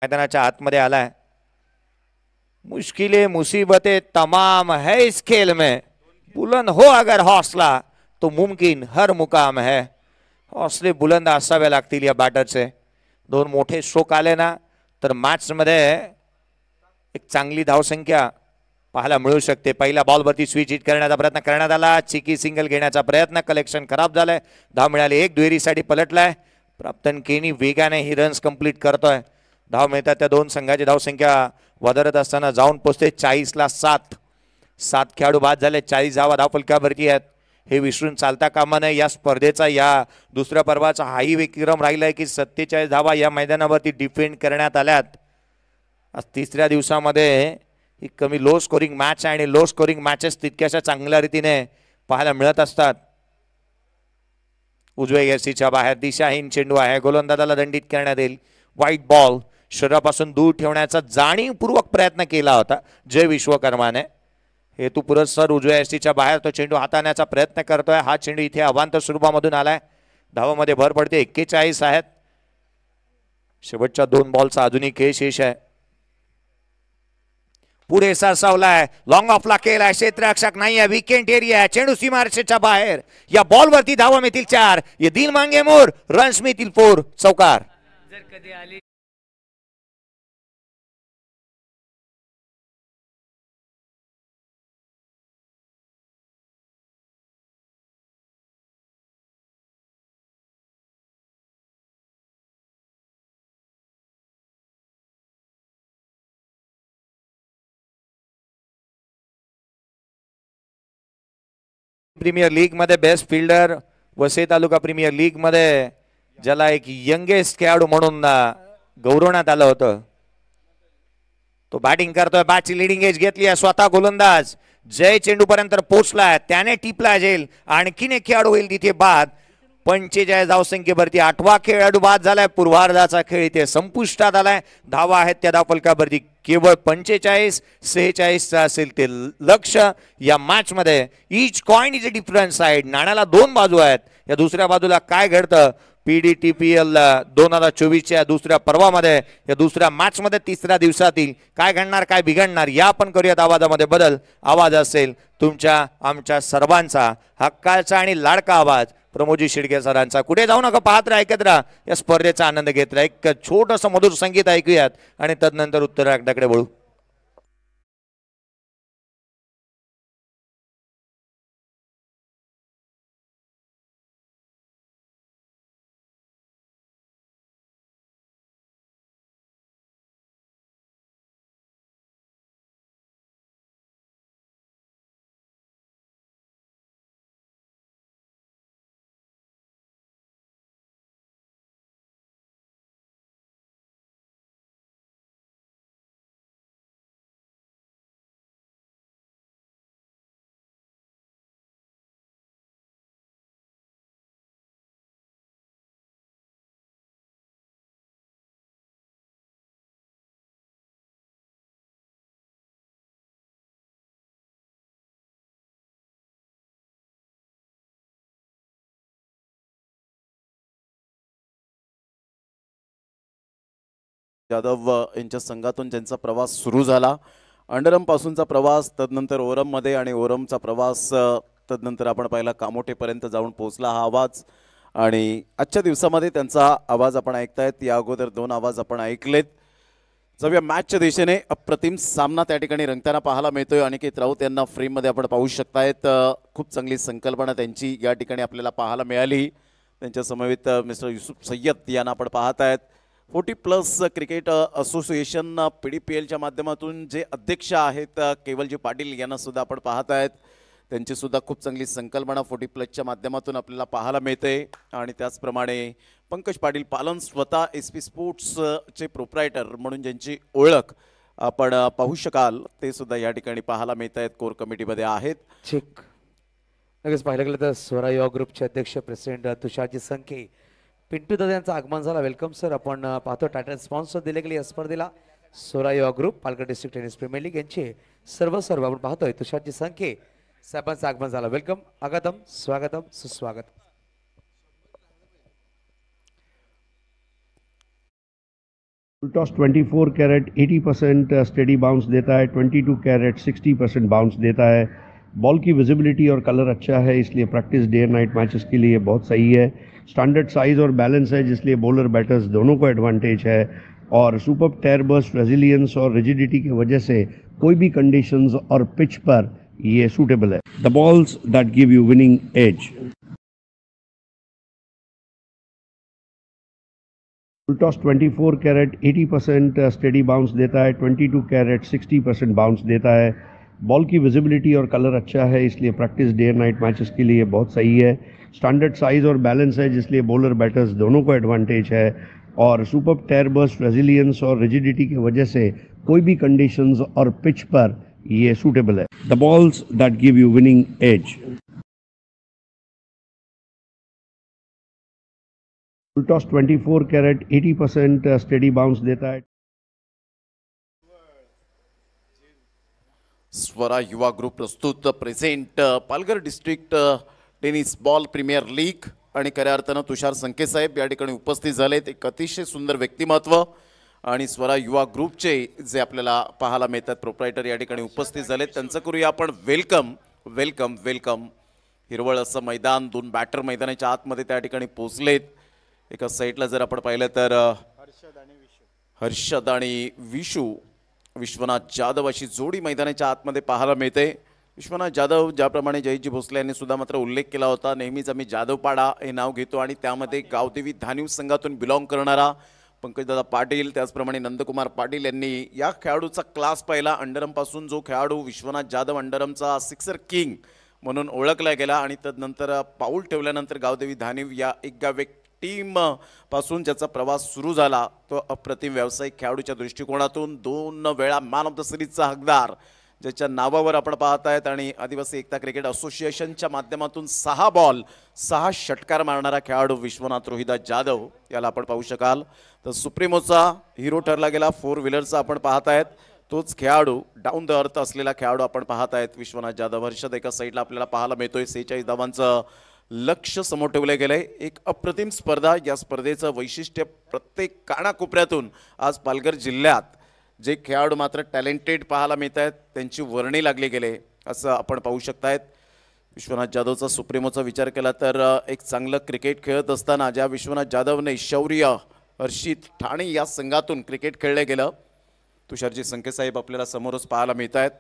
मैदानाच्या आतमध्ये आलाय मुश्किले मुसीबते तमाम है इस खेल में बुलंद हो अगर हौसला तो मुमकिन हर मुकाम है हौसले बुलंद असावे लागतील या बॅटरचे दोन मोठे शोक आले ना तर मध्ये एक चांगली धावसंख्या पाहायला मिळू शकते पहिला बॉलवरती स्विच हिट करण्याचा प्रयत्न करण्यात आला चिकी सिंगल घेण्याचा प्रयत्न कलेक्शन खराब झालंय धाव मिळाली एक दुहेरीसाठी पलटलाय प्राप्तन केनी वेगाने ही रन्स कंप्लीट करतोय धाव मिळतात त्या दोन संघाची धावसंख्या वधारत असताना जाऊन पोचते चाळीसला सात सात खेळाडू बाद झाले चाळीस धावा धावफलकावरती आहेत हे विसरून चालता कामा नये या स्पर्धेचा या दुसऱ्या पर्वाचा हाही विक्रम राहिला आहे की सत्तेचाळीस धावा या मैदानावरती डिफेंड करण्यात आल्यात आज तिसऱ्या दिवसामध्ये ही कमी लो स्कोरिंग मॅच आहे आणि लो स्कोरिंग मॅचेस तितक्याशा चांगल्या रीतीने पाहायला मिळत असतात उजवे एसीच्या बाहेर दिशाहीन चेंडू आहे गोलंदाजाला दंडित करण्यात येईल व्हाईट बॉल शरीरापासून दूर ठेवण्याचा जाणीवपूर्वक प्रयत्न केला होता जय विश्वकर्माने हे तू पुरस्सर उजव्या टीच्या बाहेर तो चेंडू हाताळण्याचा प्रयत्न करतोय हा चेंडू इथे अवांतर स्वरूपामधून आलाय धावामध्ये भर पडते एक्केचाळीस आहेत शेवटच्या दोन बॉलचा अजूनही खेळ शेष आहे पुढे सरसावलाय लॉंग ऑफला केलाय क्षेत्ररक्षक नाही आहे विकेंड एरिया चेंडू सीमारशेच्या बाहेर या बॉलवरती धावा मिळतील चार ये दिन मांगे मोर रन्स मिळतील फोर चौकार जर कधी आली प्रीमियर लीग मध्ये best fielder Vasai taluka premier league मध्ये ज्याला एक यंगेस्ट खेळाडू म्हणून गौरवण्यात आलं होतं तो बॅटिंग करतोय बॅटची लिडिंग एज घेतली आहे स्वतः गोलंदाज जय पर्यंत पोहोचलाय त्याने टिपला जाईल आणखीन एक खेळाडू होईल तिथे बाद पंचेचाळीस धावसंख्येवरती आठवा खेळाडू बाद झालाय पूर्वार्धाचा खेळ इथे संपुष्टात आलाय धावा आहेत त्या धावफलकावरती केवळ पंचेचाळीस सेहेचाळीसचं असेल ते लक्ष या मध्ये each coin is a difference side नाण्याला दोन बाजू आहेत या दुसऱ्या बाजूला काय घडतं P D T P L दोन हजार चोवीसच्या दुसऱ्या पर्वामध्ये या दुसऱ्या मॅचमध्ये तिसऱ्या दिवसातील काय घडणार काय बिघडणार या आपण करूयात आवाजामध्ये बदल आवाज असेल तुमच्या आमच्या सर्वांचा हक्काचा आणि लाडका आवाज प्रमोजी शिडके सरांचा कुठे जाऊ नका पाहत राहा ऐकत राहा या स्पर्धेचा आनंद घेत राहा एक छोटस मधुर संगीत ऐकूयात आणि तदनंतर उत्तराखंडाकडे बळू जाधव यांच्या संघातून त्यांचा प्रवास सुरू झाला अंडरमपासूनचा प्रवास तदनंतर ओरममध्ये आणि ओरमचा प्रवास तदनंतर आपण पाहिला कामोटेपर्यंत जाऊन पोहोचला हा आवाज आणि आजच्या दिवसामध्ये त्यांचा आवाज आपण ऐकतायत या अगोदर दोन आवाज आपण ऐकलेत या मॅचच्या दिशेने अप्रतिम सामना त्या ठिकाणी रंगताना पाहायला मिळतोय अनिकेत राऊत यांना फ्रेममध्ये आपण पाहू शकतायत खूप चांगली संकल्पना त्यांची या ठिकाणी आपल्याला पाहायला मिळाली त्यांच्या समवेत मिस्टर युसुफ सय्यद यांना आपण पाहत आहेत forty plus cricket association P D P एलच्या माध्यमातून जे अध्यक्ष आहेत केवलजी पाटील यांना सुद्धा आपण पाहत आहेत त्यांची सुद्धा खूप चांगली संकल्पना फोर्टी प्लसच्या माध्यमातून आपल्याला पाहायला मिळते आणि त्याचप्रमाणे पंकज पाटील पालन स्वतः एस पी स्पोर्ट्सचे प्रोप्रायटर म्हणून ज्यांची ओळख आपण पाहू शकाल ते सुद्धा या ठिकाणी पाहायला मिळत आहेत कोर कमिटीमध्ये आहेत ठीक लगेच पाहिलं गेलं तर स्वरा युवा ग्रुपचे अध्यक्ष प्रेसिडेंट तुषारजी संखे पिंटू दादा यांचं आगमन झालं वेलकम सर आपण पाहतो टाटा स्पॉन्सर दिले गेले या स्पर्धेला Swara group Palghar district tennis premier league यांचे सर्व सर्व आपण पाहतोय तुषारची संख्ये साहेबांचं आगमन झालं वेलकम आगतम स्वागतम सुस्वागत toss 24 carat 80 percent steady bounce देता है 22 कॅरेट 60 परसेंट बाउंस देता है बॉल की विजिबिलिटी और कलर अच्छा है इसलिए प्रैक्टिस डे नाइट मैचेस के लिए बहुत सही है स्टैंडर्ड साइज और बैलेंस है जिसलिए बॉलर बैटर्स दोनों को एडवांटेज है और सुपर टेयर बर्स्ट रेजिलियंस और रिजिडिटी की वजह से कोई भी कंडीशंस और पिच पर ये सूटेबल है the balls that give you winning edge toss 24 carat 80 percent steady bounce देता है 22 कैरेट 60 परसेंट बाउंस देता है बॉल की विजिबिलिटी और कलर अच्छा है इसलिए प्रैक्टिस डे नाइट मैचेस के लिए बहुत सही है स्टैंडर्ड साइज़ और बैलेंस है जिसलिए बॉलर बैटर्स दोनों को एडवांटेज है और सुपर टेरबर्स रेजिलियंस और रिजिडिटी की वजह से कोई भी कंडीशन और पिच पर ये सूटेबल है the balls that give you winning edge toss 24 carat 80 percent steady bounce देता है स्वरा युवा ग्रुप प्रस्तुत present Palghar district tennis ball premier league आणि खऱ्या अर्थानं तुषार संकेसाहेब या ठिकाणी उपस्थित झालेत एक अतिशय सुंदर व्यक्तिमत्व आणि स्वरा युवा ग्रुपचे जे आपल्याला पाहायला मिळतात प्रोप्रायटर या ठिकाणी उपस्थित झालेत त्यांचं करूया आपण वेलकम वेलकम वेलकम हिरवळ असं मैदान दोन बॅटर मैदानाच्या आतमध्ये त्या ठिकाणी पोचलेत एका साईडला जर आपण पाहिलं तर हर्षद आणि विशू विश्वनाथ जाधव अशी जोडी मैदानाच्या आतमध्ये पाहायला मिळते विश्वनाथ जाधव ज्याप्रमाणे जयजी भोसले यांनी सुद्धा मात्र उल्लेख केला होता नेहमीच आम्ही जाधवपाडा हे नाव घेतो आणि त्यामध्ये गावदेवी धानिव संघातून बिलॉंग करणारा पंकजदादा पाटील त्याचप्रमाणे नंदकुमार पाटील यांनी या खेळाडूचा क्लास पाहिला अंडरमपासून जो खेळाडू विश्वनाथ जाधव अंडरमचा सिक्सर किंग म्हणून ओळखला गेला आणि तदनंतर पाऊल ठेवल्यानंतर गावदेवी धानिव या एक व्यक्ती टीम पासून ज्याचा प्रवास सुरू झाला तो अप्रतिम व्यावसायिक खेळाडूच्या दृष्टिकोनातून दोन वेळा मॅन ऑफ द सिरीजचा हकदार ज्याच्या नावावर आपण पाहत आहेत आणि आदिवासी एकता क्रिकेट असोसिएशनच्या माध्यमातून सहा बॉल सहा षटकार मारणारा खेळाडू विश्वनाथ रोहिदा जाधव याला आपण पाहू शकाल तर सुप्रिमोचा हिरो ठरला गेला फोर व्हीलरचा आपण पाहत आहेत तोच खेळाडू डाऊन द अर्थ असलेला खेळाडू आपण पाहत आहेत विश्वनाथ जाधव हर्षद एका साईडला आपल्याला पाहायला मिळतोय सेहेचाळीस धावांचं लक्ष समोर ठेवलं गेलं आहे एक अप्रतिम स्पर्धा या स्पर्धेचं वैशिष्ट्य प्रत्येक कानाकोपऱ्यातून आज पालघर जिल्ह्यात जे खेळाडू मात्र टॅलेंटेड पाहायला मिळत आहेत त्यांची वर्णी लागली गेले असं आपण पाहू शकतायत विश्वनाथ जाधवचा सुप्रीमोचा विचार केला तर एक चांगलं क्रिकेट खेळत असताना ज्या विश्वनाथ जाधवने शौर्य हर्षित ठाणे या संघातून क्रिकेट खेळलं गेलं तुषारजी संकेसाहेब आपल्याला समोरच पाहायला मिळत आहेत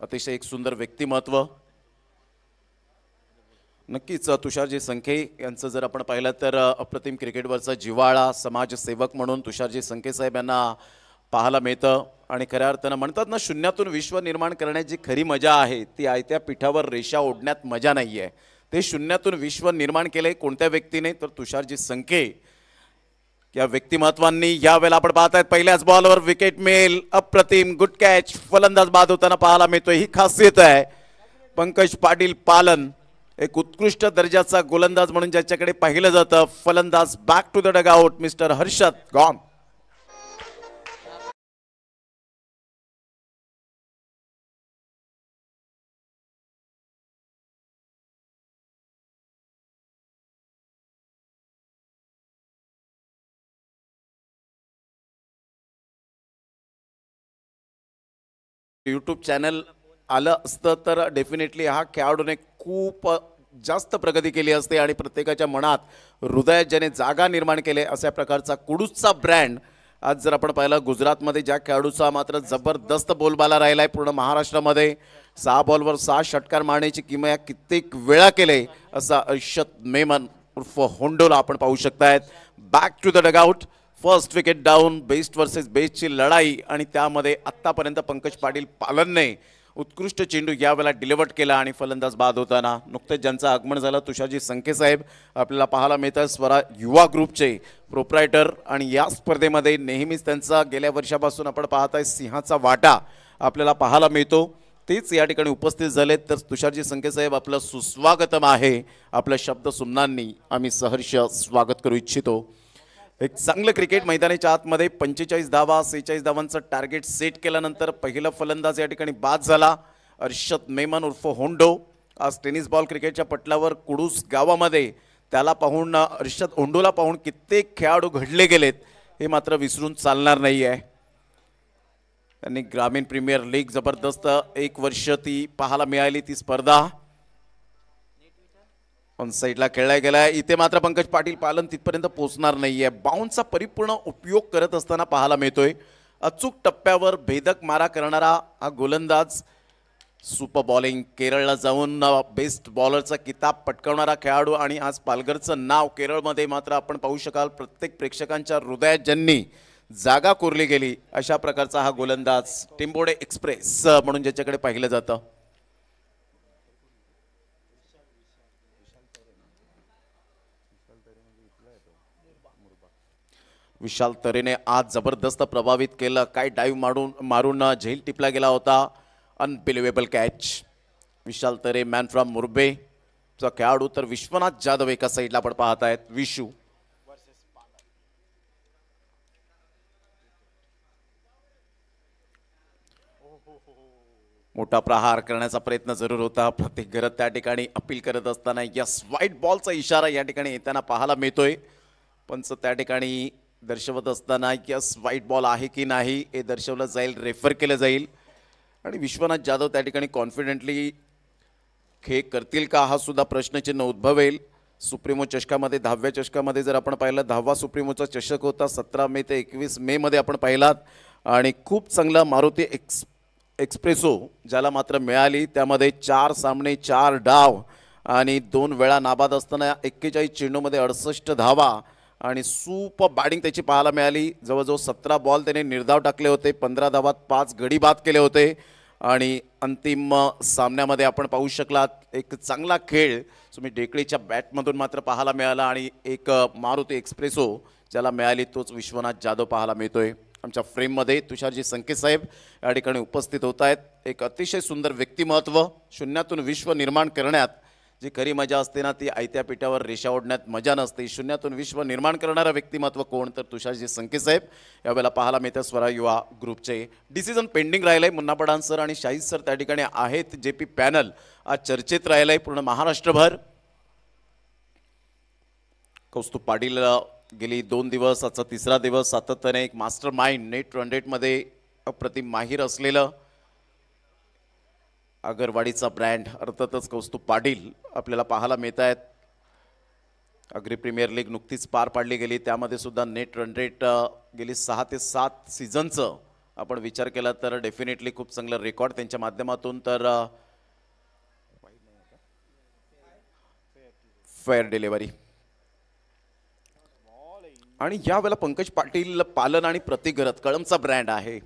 अतिशय एक सुंदर व्यक्तिमत्व नक्कीच तुषारजी संखे यांचं जर आपण पाहिलं तर अप्रतिम क्रिकेटवरचा जिवाळा समाजसेवक म्हणून तुषारजी संखे साहेब यांना पाहायला मिळतं आणि खऱ्या अर्थानं म्हणतात ना शून्यातून विश्व निर्माण करण्याची खरी मजा आहे ती आयत्या पिठावर रेषा ओढण्यात मजा नाही आहे ते शून्यातून विश्व निर्माण केले कोणत्या व्यक्तीने तर तुषारजी संखे या व्यक्तिमत्वांनी यावेळेला आपण पाहत आहेत पहिल्याच बॉलवर विकेट मिळेल अप्रतिम गुड कॅच फलंदाज बाद होताना पाहायला मिळतोय ही खासियत आहे पंकज पाटील पालन एक उत्कृष्ट दर्जाचा गोलंदाज म्हणून ज्याच्याकडे पाहिलं जातं फलंदाज back to the dugout mister Harshad gone YouTube channel आलं असतं तर डेफिनेटली हा खेळाडूने खूप जास्त प्रगती केली असते आणि प्रत्येकाच्या मनात हृदयात ज्याने जागा निर्माण केले अशा प्रकारचा कुडूसचा ब्रँड आज जर आपण पाहिलं गुजरातमध्ये ज्या खेळाडूचा मात्र जबरदस्त बोलबाला राहिला आहे पूर्ण महाराष्ट्रामध्ये सहा बॉलवर सहा षटकार मारण्याची किमया कित्येक वेळा केले असा ऐशत मेमन उर्फ होंडोला आपण पाहू शकतायत back to the dugout first wicket down best versus बेस्टची लढाई आणि त्यामध्ये आत्तापर्यंत पंकज पाटील पालनने उत्कृष्ट चेंडू यावेळेला डिलिव्हर्ड केला आणि फलंदाज बाद होताना नुकतंच ज्यांचं आगमन झालं तुषारजी संकेसाहेब आपल्याला पाहायला मिळतात स्वरा युवा ग्रुपचे प्रोप्रायटर आणि या स्पर्धेमध्ये नेहमीच त्यांचा गेल्या वर्षापासून आपण पाहत आहे सिंहाचा वाटा आपल्याला पाहायला मिळतो तेच या ठिकाणी उपस्थित झालेत तर तुषारजी संकेसाहेब आपलं सुस्वागतम आहे आपल्या शब्द सुमनांनी आम्ही सहर्ष स्वागत करू इच्छितो एक चांगलं क्रिकेट मैदानाच्या आतमध्ये पंचेचाळीस धावा सेहेचाळीस धावांचं टार्गेट सेट केल्यानंतर पहिला फलंदाज या ठिकाणी बाद झाला अर्षद मेमन उर्फ होंडो आज टेनिस बॉल क्रिकेटच्या पटलावर कुडूस गावामध्ये त्याला पाहून अर्षद होंडोला पाहून कित्येक खेळाडू घडले गेलेत हे मात्र विसरून चालणार नाही आहे त्यांनी ग्रामीण प्रीमियर लीग जबरदस्त एक वर्ष ती पाहायला मिळाली ती स्पर्धा पण साईडला खेळला गेला इथे मात्र पंकज पाटील पालन तिथपर्यंत पोहोचणार नाहीये बाउन्सचा परिपूर्ण उपयोग करत असताना पाहायला मिळतोय अचूक टप्प्यावर भेदक मारा करणारा हा गोलंदाज सुपर बॉलिंग केरळला जाऊन बेस्ट बॉलरचा किताब पटकावणारा खेळाडू आणि आज पालघरचं नाव केरळमध्ये मात्र आपण पाहू शकाल प्रत्येक प्रेक्षकांच्या हृदयात ज्यांनी जागा कोरली गेली अशा प्रकारचा हा गोलंदाज टिंबोडे एक्सप्रेस म्हणून ज्याच्याकडे पाहिलं जातं विशाल तरेने आज जबरदस्त प्रभावित केलं काय डाईव्ह मारून मारून झेल टिपला गेला होता unbelievable catch Vishal Tare man from मुरबेचा खेळाडू तर विश्वनाथ जाधव एका साईडला पण पाहत आहेत विशू मोठा प्रहार करण्याचा प्रयत्न जरूर होता प्रत्येक घरात त्या ठिकाणी अपील करत असताना या स्वाईट बॉलचा इशारा या ठिकाणी येताना पाहायला मिळतोय पण त्या ठिकाणी दर्शवत असताना की व्हाईट बॉल आहे की नाही हे दर्शवलं जाईल रेफर केलं जाईल आणि विश्वनाथ जाधव त्या ठिकाणी कॉन्फिडेंटली खेळ करतील का हा सुद्धा प्रश्नचिन्ह उद्भवेल सुप्रीमो चषकामध्ये दहाव्या चषकामध्ये जर आपण पाहिलं दहावा सुप्रीमोचा चषक होता सतरा मे ते एकवीस मेमध्ये आपण पाहिलात आणि खूप चांगला मारुती एक्स एक्सप्रेसो ज्याला मात्र मिळाली त्यामध्ये चार सामने चार डाव आणि दोन वेळा नाबाद असताना एक्केचाळीस चेंडूमध्ये अडसष्ट धावा आणि सुप बॅटिंग त्याची पाहायला मिळाली जवळजवळ सतरा बॉल त्याने निर्धाव टाकले होते पंधरा धावात पाच गडी बाद केले होते आणि अंतिम सामन्यामध्ये आपण पाहू शकलात एक चांगला खेळ तुम्ही डेकळीच्या बॅटमधून मात्र पाहायला मिळाला आणि एक मारुती एक्सप्रेसो ज्याला मिळाली तोच विश्वनाथ जाधव पाहायला मिळतोय आमच्या फ्रेममध्ये तुषारजी संकेत साहेब या ठिकाणी उपस्थित होत आहेत एक अतिशय सुंदर व्यक्तिमत्व शून्यातून विश्व निर्माण करण्यात जी खरी मजा असते ना ती आयत्या पिठावर रेषा ओढण्यात मजा नसते शून्यातून विश्व निर्माण करणारं व्यक्तिमत्व कोण तर तुषारजी संके साहेब यावेळेला पाहायला मिळतं स्वरा युवा ग्रुपचे डिसिजन पेंडिंग राहिलं आहे मुन्ना सर आणि शाहीद सर त्या ठिकाणी आहेत जे पी पॅनल आज चर्चेत राहिलं आहे पूर्ण महाराष्ट्रभर कौस्तुभ पाटील गेली दोन दिवस आजचा तिसरा दिवस सातत्याने एक मास्टर माइंड नेट हंड्रेडमध्ये अप्रतिम माहीर असलेलं अगरवाडीचा ब्रँड अर्थातच कौस्तुभ पाटील आपल्याला पाहायला मिळत आहेत अग्री प्रीमियर लीग नुकतीच पार पाडली गेली त्यामध्ये सुद्धा नेट रन रेट गेली सहा ते सात सीझनचं आपण विचार केला तर डेफिनेटली खूप चांगलं रेकॉर्ड त्यांच्या माध्यमातून तर फेअर डिलेवरी आणि यावेळेला पंकज पाटील पालन आणि प्रतिगरत कळमचा ब्रँड आहे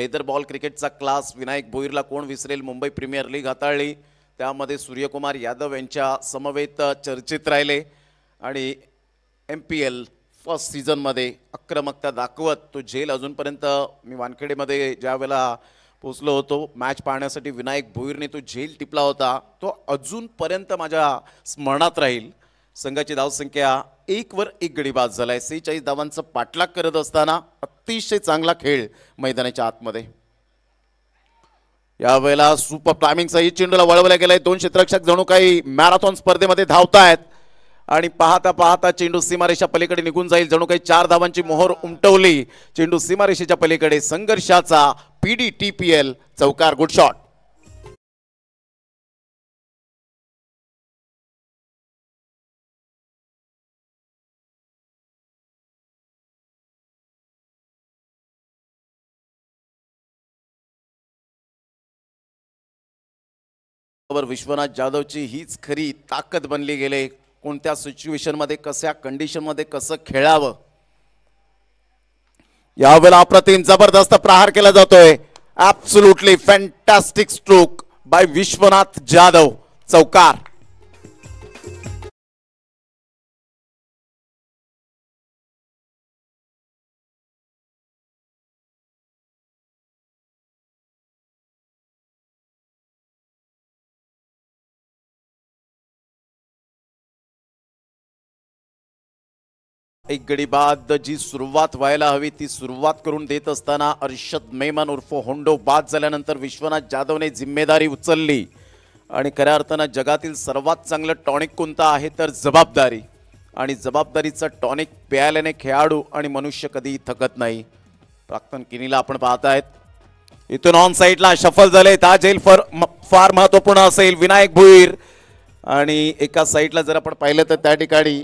लेदर बॉल क्रिकेटचा क्लास विनायक भोईरला कोण विसरेल मुंबई प्रीमियर लीग हाताळली त्यामध्ये सूर्यकुमार यादव यांच्या समवेत चर्चेत राहिले आणि एम पी एल फर्स्ट सीझनमध्ये आक्रमकता दाखवत तो झेल अजूनपर्यंत मी वानखेडेमध्ये ज्या वेळेला पोचलो होतो मॅच पाहण्यासाठी विनायक भोईरने तो झेल टिपला होता तो अजूनपर्यंत माझ्या स्मरणात राहील संघाची धावसंख्या एकवर एक गडी बाद झालाय सेहेचाळीस धावांचा पाठलाग करत असताना अतिशय चांगला खेळ मैदानाच्या आतमध्ये यावेळेला सुपर टायमिंगचा ही चेंडूला वळवला गेलाय दोन क्षेत्रक्षक जणू काही मॅरेथॉन स्पर्धेमध्ये धावतायत आणि पाहता पाहता चेंडू सीमारेषा पलीकडे निघून जाईल जणू काही चार धावांची मोहर उमटवली चेंडू सीमारेषेच्या पलीकडे संघर्षाचा पीडी टी पी एल चौकार गुड शॉट बरोबर विश्वनाथ जाधवची हीच खरी ताकद बनली गेले कोणत्या सिच्युएशन सिच्युएशनमध्ये कशा कंडिशनमध्ये कसं खेळावं यावेळेला अप्रतिम जबरदस्त प्रहार केला जातोय absolutely fantastic stroke by Vishwanath Jadhav चौकार एक गडी बाद जी सुरुवात व्हायला हवी ती सुरुवात करून देत असताना अर्शद मेमन उर्फ होंडो बाद झाल्यानंतर विश्वनाथ जाधवने जिम्मेदारी उचलली आणि खऱ्या अर्थानं जगातील सर्वात चांगलं टॉनिक कोणता आहे तर जबाबदारी आणि जबाबदारीचं टॉनिक प्यायल्याने खेळाडू आणि मनुष्य कधी थकत नाही प्राक्तन किनीला आपण पाहत आहेत इथून ऑन साईडला शफल झाले ताज येईल फार फार महत्त्वपूर्ण असेल विनायक भुईर आणि एका साईडला जर आपण पाहिलं तर त्या ठिकाणी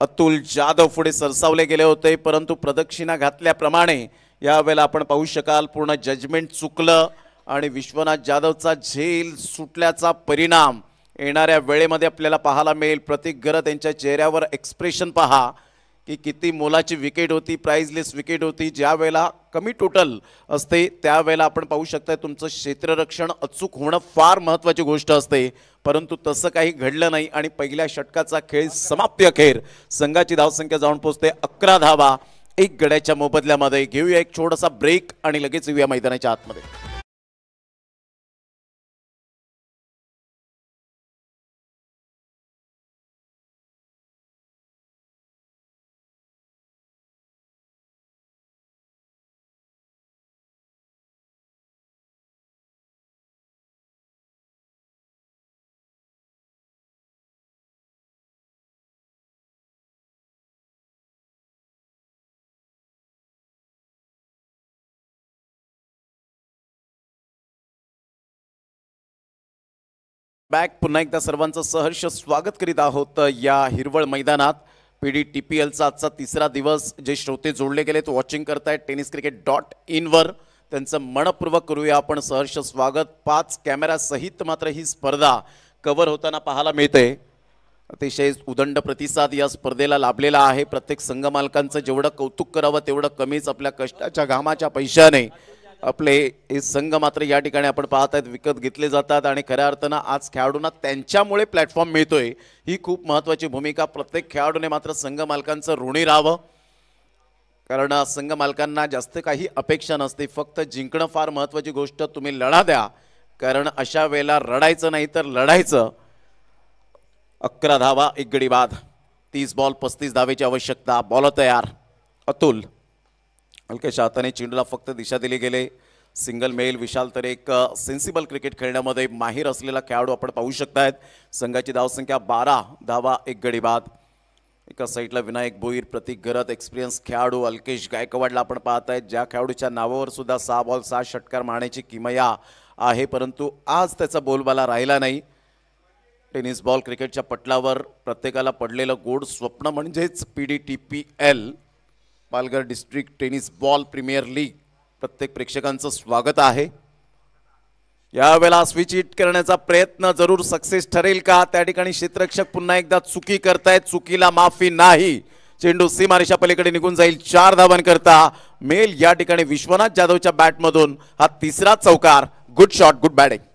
अतुल जाधव पुढे सरसावले गेले होते परंतु प्रदक्षिणा घातल्याप्रमाणे यावेळेला आपण पाहू शकाल पूर्ण जजमेंट चुकलं आणि विश्वनाथ जाधवचा झेल सुटल्याचा परिणाम येणाऱ्या वेळेमध्ये आपल्याला पाहायला मिळेल प्रतीक गरज त्यांच्या चेहऱ्यावर एक्सप्रेशन पहा की किती मोलाची विकेट होती प्राईजलेस विकेट होती ज्या वेळेला कमी टोटल असते त्यावेळेला आपण पाहू शकता तुमचं क्षेत्ररक्षण अचूक होणं फार महत्वाची गोष्ट असते परंतु तसं काही घडलं नाही आणि पहिल्या षटकाचा खेळ समाप्ती अखेर संघाची धावसंख्या जाऊन पोहोचते अकरा धावा एक गड्याच्या मोबदल्यामध्ये घेऊया एक छोटासा ब्रेक आणि लगेच येऊया मैदानाच्या आतमध्ये बॅक पुन्हा एकदा सर्वांचं सहर्ष स्वागत करीत आहोत या हिरवळ मैदानात पी डी टी पी एलचा आजचा तिसरा दिवस जे श्रोते जोडले गेले गेलेत वॉचिंग करतायत टेनिस क्रिकेट डॉट इनवर त्यांचं मनपूर्वक करूया आपण सहर्ष स्वागत पाच सहित मात्र ही स्पर्धा कवर होताना पाहायला मिळते अतिशय उदंड प्रतिसाद या स्पर्धेला लाभलेला आहे प्रत्येक संघ मालकांचं जेवढं कौतुक करावं तेवढं कमीच आपल्या कष्टाच्या घामाच्या पैशाने आपले हे संघ मात्र या ठिकाणी आपण पाहत आहेत विकत घेतले जातात आणि खऱ्या अर्थानं आज खेळाडूंना त्यांच्यामुळे प्लॅटफॉर्म मिळतोय ही खूप महत्त्वाची भूमिका प्रत्येक खेळाडूने मात्र संघ मालकांचं ऋणी राहावं कारण संघ मालकांना जास्त काही अपेक्षा नसते फक्त जिंकणं फार महत्त्वाची गोष्ट तुम्ही लढा द्या कारण अशा वेळेला रडायचं नाही तर लढायचं अकरा धावा एक गडी बाद तीस बॉल पस्तीस धावेची आवश्यकता बॉल तयार अतुल अल्केश शाहताने चेंडूला फक्त दिशा दिली गेले सिंगल मेल विशाल तर एक सेन्सिबल क्रिकेट खेळण्यामध्ये माहीर असलेला खेळाडू आपण पाहू शकतायत संघाची धावसंख्या बारा धावा एक गडी बाद एका साईडला विनायक बोईर प्रतीक गरत एक्सपिरियन्स खेळाडू अल्केश गायकवाडला आपण पाहत आहेत ज्या खेळाडूच्या नावावर सुद्धा सहा बॉल सहा षटकार मारण्याची किमया आहे परंतु आज त्याचा बोलबाला राहिला नाही टेनिस बॉल क्रिकेटच्या पटलावर प्रत्येकाला पडलेलं गोड स्वप्न म्हणजेच P D T P L Palghar district tennis ball premier league प्रत्येक प्रेक्षकांचं स्वागत आहे यावेळेला स्विच हिट करण्याचा प्रयत्न जरूर सक्सेस ठरेल का त्या ठिकाणी क्षेत्ररक्षक पुन्हा एकदा चुकी करतायत चुकीला माफी नाही चेंडू सीमारेषा पलीकडे निघून जाईल चार धावांकरता मेल या ठिकाणी विश्वनाथ जाधवच्या बॅटमधून हा तिसरा चौकार गुड शॉट गुड बॅटिंग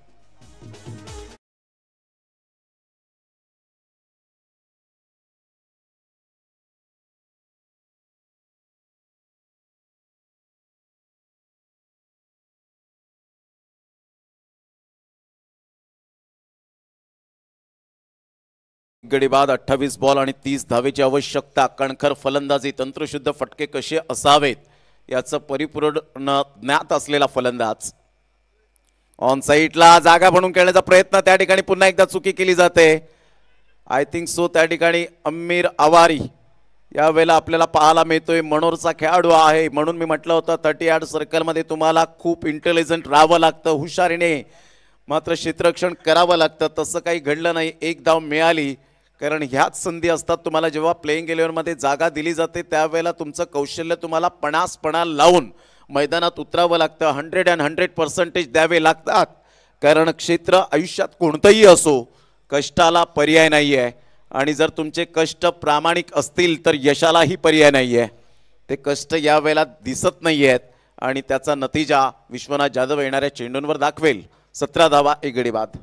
गडी बाद अठ्ठावीस बॉल आणि तीस धावेची आवश्यकता कणखर फलंदाजी तंत्रशुद्ध फटके कसे असावेत याचं परिपूर्ण ज्ञात असलेला फलंदाज ऑन साईटला जागा म्हणून खेळण्याचा प्रयत्न त्या ठिकाणी पुन्हा एकदा चुकी केली जाते आय थिंक सो त्या ठिकाणी अमीर आवारी यावेळेला आपल्याला पाहायला मिळतोय मनोरचा खेळाडू आहे म्हणून मी म्हटलं होतं थर्टी सर्कल सर्कलमध्ये तुम्हाला खूप इंटेलिजंट राहावं लागतं हुशारीने मात्र क्षेत्ररक्षण करावं लागतं तसं काही घडलं नाही एक धाव मिळाली कारण ह्याच संधी असतात तुम्हाला जेव्हा प्लेईंग इलेव्हनमध्ये जागा दिली जाते त्यावेळेला तुमचं कौशल्य तुम्हाला पणासपणा लावून मैदानात उतरावं लागतं हंड्रेड अँड हंड्रेड पर्सेंटेज द्यावे लागतात कारण क्षेत्र आयुष्यात कोणतंही असो कष्टाला पर्याय नाही आहे आणि जर तुमचे कष्ट प्रामाणिक असतील तर यशालाही पर्याय नाही आहे ते कष्ट यावेळेला दिसत नाही आहेत आणि त्याचा नतीजा विश्वनाथ जाधव येणाऱ्या चेंडूंवर दाखवेल सतरा धावा एक गडी बाद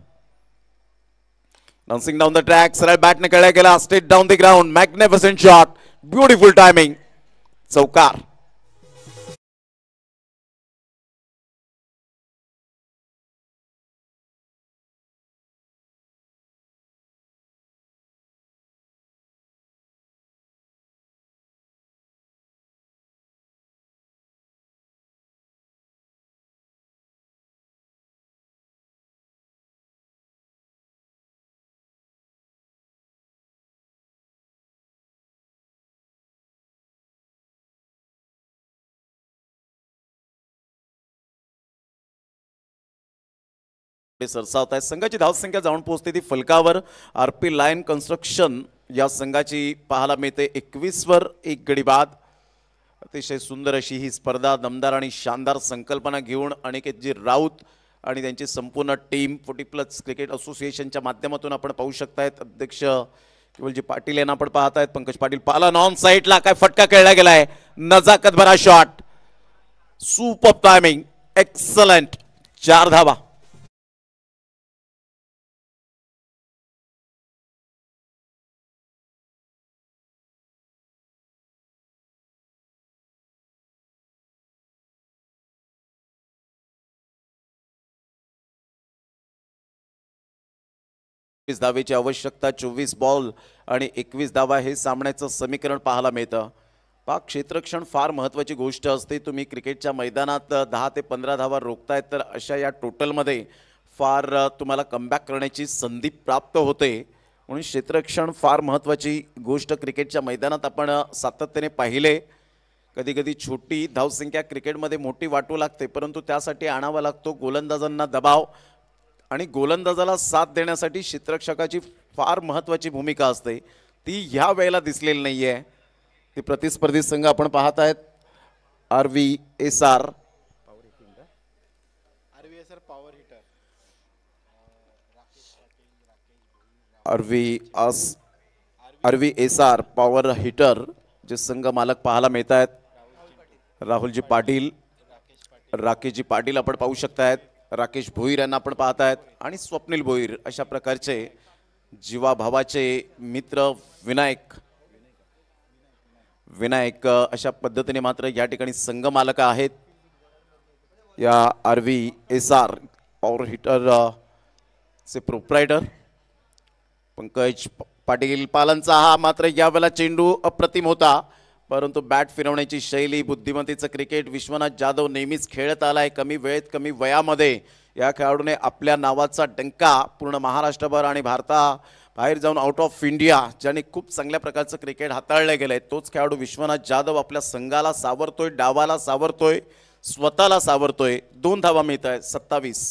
Bouncing down the track, Saral Batne Kadagala, straight down the ground. Magnificent shot. Beautiful timing. Saukar. ते सरसावत आहेत संघाची धावसंख्या जाऊन पोहोचते ती फलकावर आर पी लायन कन्स्ट्रक्शन या संघाची पाहायला मिळते एकवीसवर एक गडी बाद अतिशय सुंदर अशी ही स्पर्धा दमदार आणि शानदार संकल्पना घेऊन जी राऊत आणि त्यांची संपूर्ण टीम फोर्टी प्लस क्रिकेट असोसिएशनच्या माध्यमातून आपण पाहू शकतायत अध्यक्ष केवलजी पाटील यांना आपण पाहत आहेत पंकज पाटील पाला नॉन साईडला काय फटका खेळला गेलाय नजाकत भरा शॉट सुपर टायमिंग एक्सलंट चार धावा एकवीस धावेची आवश्यकता चोवीस बॉल आणि एकवीस धावा हे सामन्याचं समीकरण पाहायला मिळतं पाक क्षेत्रक्षण फार महत्त्वाची गोष्ट असते तुम्ही क्रिकेटच्या मैदानात दहा ते पंधरा धावा रोखतायत तर अशा या टोटलमध्ये फार तुम्हाला कमबॅक करण्याची संधी प्राप्त होते म्हणून क्षेत्रक्षण फार महत्त्वाची गोष्ट क्रिकेटच्या मैदानात आपण सातत्याने पाहिले कधी कधी छोटी धावसंख्या क्रिकेटमध्ये मोठी वाटू लागते परंतु त्यासाठी आणावा लागतो गोलंदाजांना दबाव आणि गोलंदाजाला साथ देण्यासाठी क्षेत्रक्षकाची फार महत्त्वाची भूमिका असते ती ह्या वेळेला दिसलेली नाही आहे ती प्रतिस्पर्धी संघ आपण पाहत आहेत R V S R R V S R S R power hitter जे संघ मालक पाहायला मिळत आहेत राहुलजी पाटील राकेशजी पाटील आपण पाहू शकतायत राकेश भोईर यांना आपण पाहत आहेत आणि स्वप्नील भोईर अशा प्रकारचे जीवाभावाचे मित्र विनायक विनायक अशा पद्धतीने मात्र या ठिकाणी मालक आहेत या R V S R power hitter चे प्रोप्रायटर पंकज पाटील पालनचा हा मात्र यावेळेला चेंडू अप्रतिम होता परंतु बॅट फिरवण्याची शैली बुद्धिमत्तेचं क्रिकेट विश्वनाथ जाधव नेहमीच खेळत आला आहे कमी वेळेत कमी वयामध्ये या खेळाडूने आपल्या नावाचा डंका पूर्ण महाराष्ट्रभर आणि भारता बाहेर जाऊन आउट ऑफ इंडिया ज्याने खूप चांगल्या प्रकारचं क्रिकेट हाताळलं गेलं आहे तोच खेळाडू विश्वनाथ जाधव आपल्या संघाला सावरतोय डावाला सावरतोय स्वतःला सावरतोय दोन धावा मिळत आहेत सत्तावीस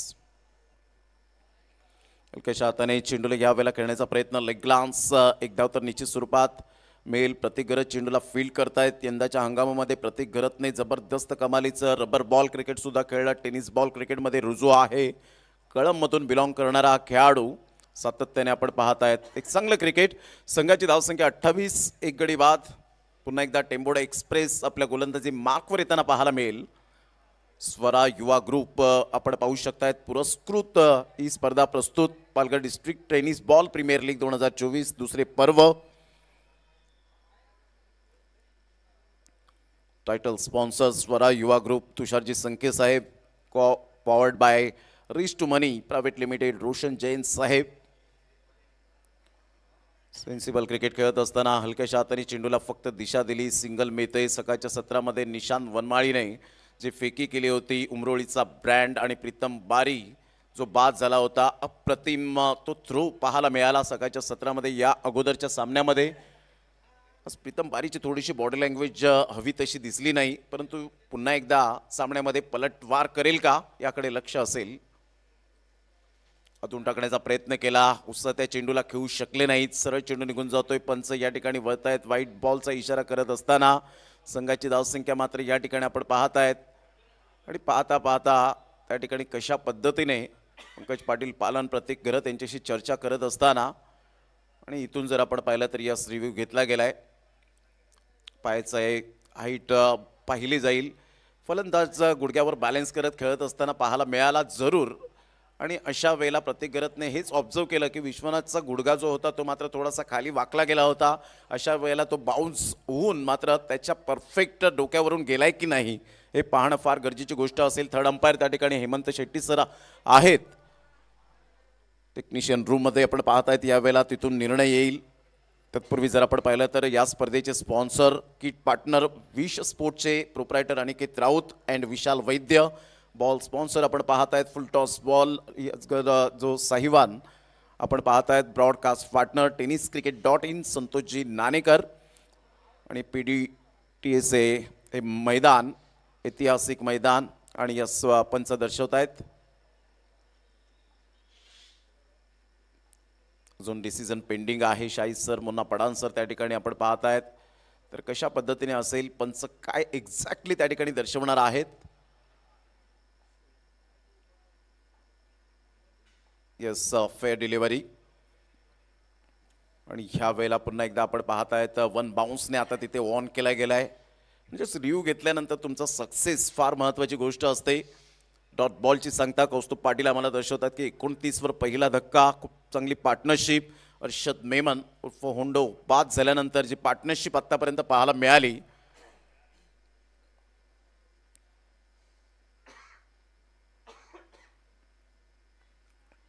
हाताने चेंडूला या वेळेला खेळण्याचा प्रयत्न लेग्लान्स एक धाव तर निश्चित स्वरूपात मेल प्रत्येक चेंडूला फील्ड करतायत यंदाच्या हंगामामध्ये प्रत्येक घरतने जबरदस्त कमालीचं रबर बॉल क्रिकेटसुद्धा खेळला टेनिस बॉल क्रिकेटमध्ये रुजू आहे कळममधून बिलॉंग करणारा हा खेळाडू सातत्याने आपण पाहत आहेत एक चांगलं क्रिकेट संघाची धावसंख्या अठ्ठावीस एक गडी बाद पुन्हा एकदा टेंबोडा एक्सप्रेस आपल्या गोलंदाजी मार्कवर येताना पाहायला मिळेल स्वरा युवा ग्रुप आपण पाहू शकतायत पुरस्कृत ही स्पर्धा प्रस्तुत Palghar district tennis ball premier league दोन हजार चोवीस दुसरे पर्व title sponsor Swara Yuva group तुषारजी Sanke साहेब कॉ powered by rich to money private limited Roshan Jain साहेब सेन्सिबल क्रिकेट खेळत असताना हलक्याशा हाताने चेंडूला फक्त दिशा दिली सिंगल मेते सकाळच्या सत्रामध्ये निशान वनमाळीने जी फेकी केली होती उमरोळीचा ब्रँड आणि प्रीतम बारी जो बाद झाला होता अप्रतिम तो थ्रू पाहायला मिळाला सकाळच्या सत्रामध्ये या अगोदरच्या सामन्यामध्ये प्रीतम बारीची थोडीशी बॉडी लँग्वेज हवी तशी दिसली नाही परंतु पुन्हा एकदा सामन्यामध्ये पलटवार करेल का याकडे लक्ष असेल अतून टाकण्याचा प्रयत्न केला उत्साह त्या चेंडूला खेळू शकले नाहीत सरळ चेंडू निघून जातोय पंच या ठिकाणी वळत आहेत वाईट बॉलचा इशारा करत असताना संघाची धावसंख्या मात्र या ठिकाणी आपण पाहत आहेत आणि पाहता पाहता त्या ठिकाणी कशा पद्धतीने पंकज पाटील पालन प्रत्येक घरं त्यांच्याशी चर्चा करत असताना आणि इथून जर आपण पाहिलं तर यास रिव्ह्यू घेतला गेला आहे पायाचं आहे हाईट पाहिली जाईल फलंदाज गुडघ्यावर बॅलेन्स करत खेळत असताना पाहायला मिळाला जरूर आणि अशा वेळेला प्रत्येक गरतने हेच ऑब्झर्व केलं की विश्वनाथचा गुडघा जो होता तो मात्र थोडासा खाली वाकला गेला होता अशा वेळेला तो बाउन्स होऊन मात्र त्याच्या परफेक्ट डोक्यावरून गेलाय की नाही हे पाहणं फार गरजेची गोष्ट असेल थर्ड अंपायर त्या ठिकाणी हेमंत शेट्टी सर आहेत टेक्निशियन रूममध्ये आपण पाहतायत यावेळेला तिथून निर्णय येईल तत्पूर्वी जर आपण पाहिलं तर या स्पर्धेचे स्पॉन्सर किट पार्टनर विश स्पोर्टचे proprietor Aniket Raut and Vishal Vaidya ball sponsor आपण पाहत आहेत फुल टॉस बॉल जो साहिवान आपण पाहत आहेत broadcast partner tennis cricket dot in संतोषजी नाणेकर आणि P D T S A हे मैदान ऐतिहासिक मैदान आणि या पंच दर्शवत आहेत अजून डिसिजन पेंडिंग आहे शाही सर मुन्ना पडान सर त्या ठिकाणी आपण पाहतायत तर कशा पद्धतीने असेल पंच काय एक्झॅक्टली त्या ठिकाणी दर्शवणार आहेत येस फेअर डिलिव्हरी आणि ह्या वेळेला पुन्हा एकदा आपण पाहत आहेत वन बाउन्सने आता तिथे ऑन केला गेला आहे म्हणजेच रिव्ह्यू घेतल्यानंतर तुमचा सक्सेस फार महत्त्वाची गोष्ट असते डॉट बॉलची सांगता कौस्तुभ पाटील आम्हाला दर्शवतात की एकोणतीसवर पहिला धक्का खूप चांगली पार्टनरशिप अर्षद मेमन उर्फ होंडो बाद झाल्यानंतर जी पार्टनरशिप आत्तापर्यंत पाहायला मिळाली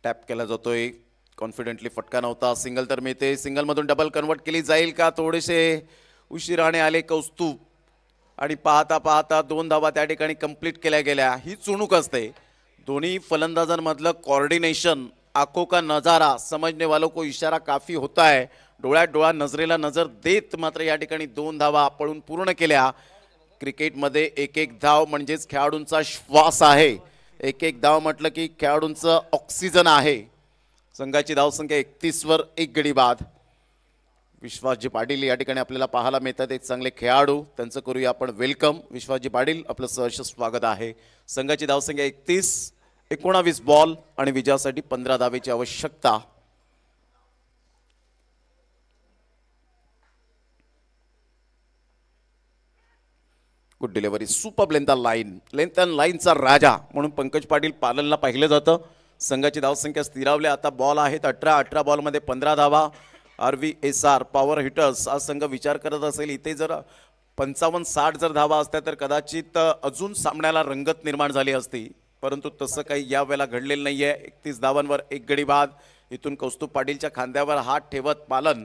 टॅप केला जातोय कॉन्फिडेंटली फटका नव्हता सिंगल तर मिळते सिंगलमधून डबल कन्वर्ट केली जाईल का थोडेसे उशिराने आले कौस्तुभ आणि पाहता पाहता दोन धावा त्या ठिकाणी कंप्लीट केल्या गेल्या ही चुणूक असते दोन्ही फलंदाजांमधलं कॉर्डिनेशन आखो का नजारा समजने वालों को इशारा काफी होता आहे डोळ्यात डोळा नजरेला नजर देत मात्र या ठिकाणी दोन धावा पळून पूर्ण केल्या क्रिकेटमध्ये एक एक धाव म्हणजेच खेळाडूंचा श्वास आहे एक एक धाव म्हटलं की खेळाडूंचं ऑक्सिजन आहे संघाची धावसंख्या एकतीसवर एक गडी बाद विश्वासजी पाटील या ठिकाणी आपल्याला पाहायला मिळतात एक चांगले खेळाडू त्यांचं करूया आपण वेलकम विश्वासजी पाटील आपलं सहर्ष स्वागत आहे संघाची धावसंख्या एकतीस एकोणावीस बॉल आणि विजयासाठी पंधरा धावेची आवश्यकता good delivery super length line length on लाईनचा राजा म्हणून पंकज पाटील पालनला पाहिलं जातं संघाची धावसंख्या स्थिरावल्या आता बॉल आहेत अठरा अठरा बॉलमध्ये पंधरा धावा R V S R power hitters हा संघ विचार करत असेल इथे जर पंचावन्न साठ जर धावा असत्या तर कदाचित अजून सामन्याला रंगत निर्माण झाली असती परंतु तसं काही यावेळेला घडलेलं नाही आहे एकतीस धावांवर एक गडी बाद इथून कौस्तुभ पाटीलच्या खांद्यावर हात ठेवत पालन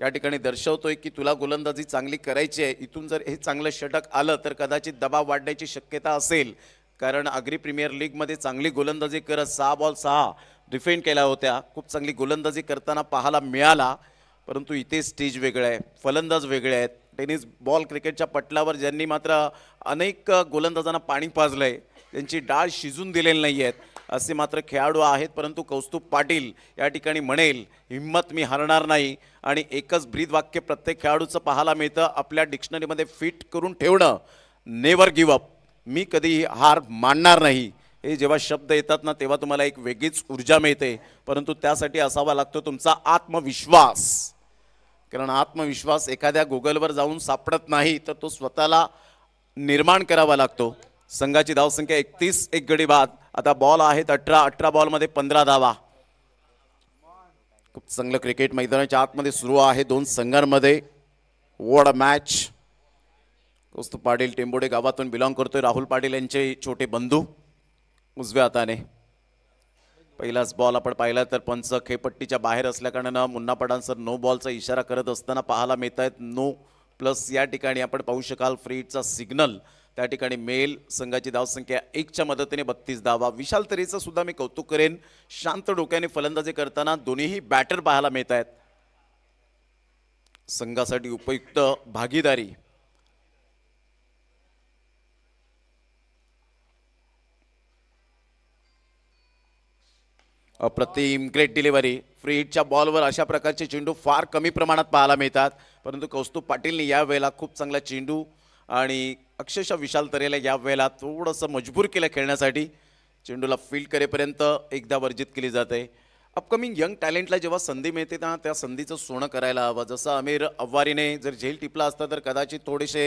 या ठिकाणी दर्शवतोय की तुला गोलंदाजी चांगली करायची आहे इथून जर हे चांगलं षटक आलं तर कदाचित दबाव वाढण्याची शक्यता असेल कारण अग्री प्रीमियर लीगमध्ये चांगली गोलंदाजी करत सहा बॉल सहा डिफेंड केल्या होत्या खूप चांगली गोलंदाजी करताना पाहायला मिळाला परंतु इथे स्टेज वेगळं आहे फलंदाज वेगळे आहेत टेनिस बॉल क्रिकेटच्या पटलावर ज्यांनी मात्र अनेक गोलंदाजांना पाणी पाजलं आहे त्यांची डाळ शिजून दिलेली नाही आहेत असे मात्र खेळाडू आहेत परंतु कौस्तुभ पाटील या ठिकाणी म्हणेल हिंमत मी हरणार नाही आणि एकच ब्रीद वाक्य प्रत्येक खेळाडूचं पाहायला मिळतं आपल्या डिक्शनरीमध्ये फिट करून ठेवणं नेवर गिव अप मी कधीही हार मानणार नाही हे जेव्हा शब्द येतात ना तेव्हा तुम्हाला एक वेगळीच ऊर्जा मिळते परंतु त्यासाठी असावा लागतो तुमचा आत्मविश्वास कारण आत्मविश्वास एखाद्या गुगलवर जाऊन सापडत नाही तर तो स्वतःला निर्माण करावा लागतो संघाची धावसंख्या एकतीस एक गडी बाद आता बॉल आहेत अठरा अठरा बॉलमध्ये पंधरा धावा खूप चांगलं क्रिकेट मैदानाच्या आतमध्ये सुरू आहे दोन संघांमध्ये वड मॅच कौस्तुभ पाटील टेंबोडे गावातून बिलॉंग करतोय राहुल पाटील यांचे छोटे बंधू उजव्या हाताने पहिलाच बॉल आपण पाहिला तर पंच खेपट्टीच्या बाहेर असल्याकारणानं मुन्ना पडांसर नो बॉलचा इशारा करत असताना पाहायला मिळत आहेत नो प्लस या ठिकाणी आपण पाहू शकाल फ्रीचा सिग्नल त्या ठिकाणी मेल संघाची धावसंख्या एकच्या मदतीने बत्तीस धावा विशाल तरीचं सुद्धा मी कौतुक करेन शांत डोक्याने फलंदाजी करताना दोन्हीही बॅटर पाहायला मिळत आहेत संघासाठी उपयुक्त भागीदारी अप्रतिम ग्रेट डिलिव्हरी फ्री हिटच्या बॉलवर अशा प्रकारचे चेंडू फार कमी प्रमाणात पाहायला मिळतात परंतु कौस्तुभ पाटीलने यावेळेला खूप चांगला चेंडू आणि अक्षरशः विशाल या वेळेला थोडंसं मजबूर केलं खेळण्यासाठी चेंडूला फील्ड करेपर्यंत एकदा वर्जित केली जाते अपकमिंग यंग टॅलेंटला जेव्हा संधी मिळते तेव्हा त्या संधीचं सोनं करायला हवं जसं अमीर अव्वारीने जर झेल टिपला असता तर कदाचित थोडेसे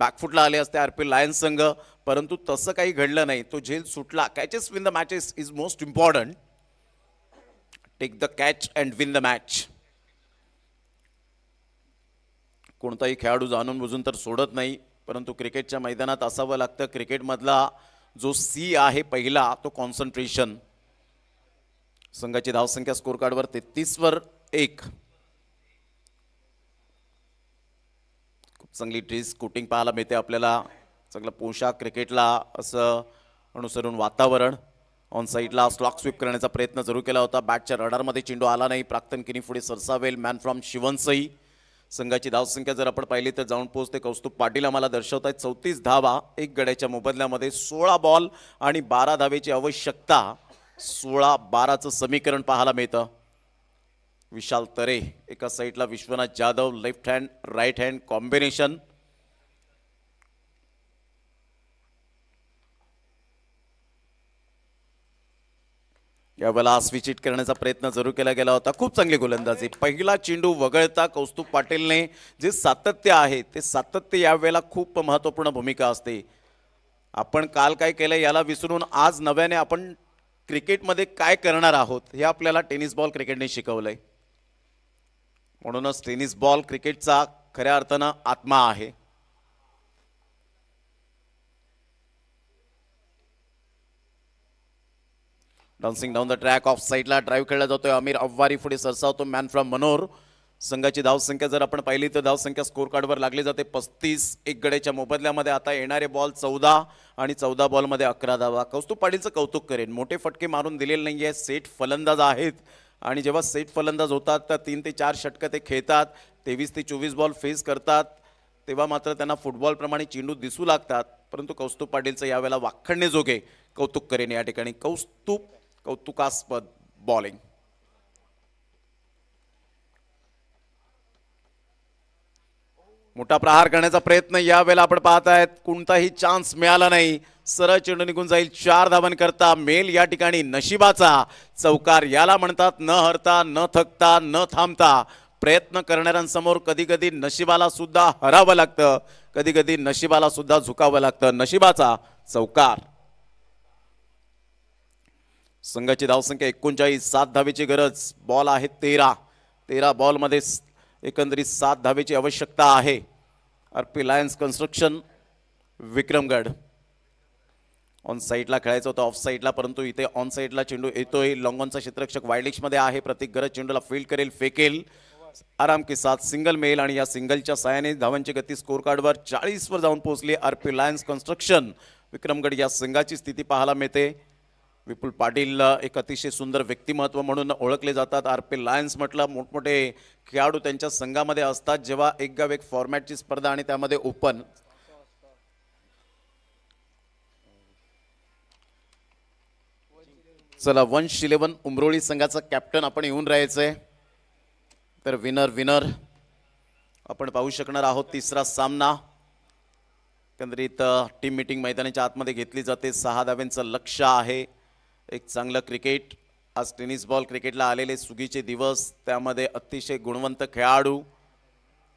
बॅकफुटला आले असते आर पी लायन्स संघ परंतु तसं काही घडलं नाही तो झेल सुटला catches win the matches is most important take the catch and win the match कोणताही खेळाडू जाणून बुजून तर सोडत नाही परंतु क्रिकेटच्या मैदानात असावं लागतं क्रिकेटमधला जो सी आहे पहिला तो कॉन्सन्ट्रेशन संघाची धावसंख्या स्कोर कार्डवर तेहतीसवर एक खूप चांगली ड्रेस कोटिंग पाहायला मिळते आपल्याला चांगला पोशाख क्रिकेटला असं अनुसरून वातावरण ऑन साईडला स्लॉक स्वीप करण्याचा प्रयत्न जरूर केला होता बॅटच्या रडारमध्ये चेंडू आला नाही प्राक्तन किनी पुढे सरसावेल मॅन फ्रॉम शिवनसई संघाची धावसंख्या जर आपण पाहिली तर जाऊन पोहोचते कौस्तुभ पाटील आम्हाला दर्शवत आहेत चौतीस धावा एक गड्याच्या मोबदल्यामध्ये सोळा बॉल आणि बारा धावेची आवश्यकता सोळा बाराचं समीकरण पाहायला मिळतं विशाल तरे एका साईडला Vishwanath Jadhav left hand right hand combination यावेळेला आज करण्याचा प्रयत्न जरूर केला गेला होता खूप चांगली गोलंदाजी पहिला चेंडू वगळता कौस्तुभ पाटीलने जे सातत्य आहे ते सातत्य यावेळेला खूप महत्त्वपूर्ण भूमिका असते आपण काल काय केलं याला विसरून आज नव्याने आपण क्रिकेटमध्ये काय करणार आहोत हे आपल्याला टेनिस बॉल क्रिकेटने शिकवलं आहे म्हणूनच टेनिस बॉल क्रिकेटचा खऱ्या अर्थानं आत्मा आहे dancing down the track off साईडला ड्राईव्ह खेळला जातोय अमीर अव्वारी पुढे सरसावतो मॅन फ्रॉम मनोर संघाची धावसंख्या जर आपण पाहिली तर धावसंख्या स्कोर कार्डवर लागली जाते पस्तीस एक गडेच्या मोबदल्यामध्ये आता येणारे बॉल चौदा आणि चौदा बॉलमध्ये अकरा धावा कौस्तुभ पाटीलचं कौतुक करेन मोठे फटके मारून दिलेले नाही आहे सेट फलंदाज आहेत आणि जेव्हा सेट फलंदाज होतात तर तीन ते चार षटकं ते खेळतात तेवीस ते चोवीस बॉल फेस करतात तेव्हा मात्र त्यांना फुटबॉलप्रमाणे चेंडू दिसू लागतात परंतु कौस्तुभ पाटीलचं यावेळेला वाखडणे जोगे कौतुक करेन या ठिकाणी कौस्तुभ कौतुकास्पद बॉलिंग मोठा प्रहार करण्याचा प्रयत्न यावेळेला आपण पाहत आहेत कोणताही चान्स मिळाला नाही सरळ चेंडू निघून जाईल चार धावन करता मेल या ठिकाणी नशिबाचा चौकार याला म्हणतात न हरता न थकता न थांबता प्रयत्न करणाऱ्यांसमोर कधी कधी नशिबाला सुद्धा हरावं लागतं कधी कधी नशिबाला सुद्धा झुकावं लागतं नशिबाचा चौकार संघाची धावसंख्या एकोणचाळीस सात धावेची गरज बॉल आहे तेरा तेरा बॉलमध्ये एकंदरीत सात धावेची आवश्यकता आहे R lions construction Vikramgad on साईडला खेळायचं होतं ऑफ साईडला परंतु इथे ऑन साईडला चेंडू येतोय लॉंगॉनचा क्षेत्रक्षक वाईल्डलिक्समध्ये आहे प्रत्येक गरज चेंडूला फील्ड करेल फेकेल आराम की साथ सिंगल मेल आणि या सिंगलच्या साहाय्याने धावांची गती स्कोर कार्डवर चाळीसवर जाऊन पोहोचली आर लायन्स कन्स्ट्रक्शन विक्रमगड या संघाची स्थिती पाहायला मिळते विपुल पाटील एक अतिशय सुंदर व्यक्तिमत्व म्हणून ओळखले जातात आर पी लायन्स म्हटलं मोठमोठे खेळाडू त्यांच्या संघामध्ये असतात जेव्हा एक गाव एक फॉर्मॅटची स्पर्धा आणि त्यामध्ये ओपन चला वंश इलेव्हन उमरोळी संघाचा कॅप्टन आपण येऊन राहायचंय तर विनर विनर आपण पाहू शकणार आहोत तिसरा सामना एकंदरीत टीम मिटिंग मैदानाच्या आतमध्ये घेतली जाते सहा दाव्यांचं लक्ष आहे एक चांगलं क्रिकेट आज टेनिस बॉल क्रिकेटला आलेले सुगीचे दिवस त्यामध्ये अतिशय गुणवंत खेळाडू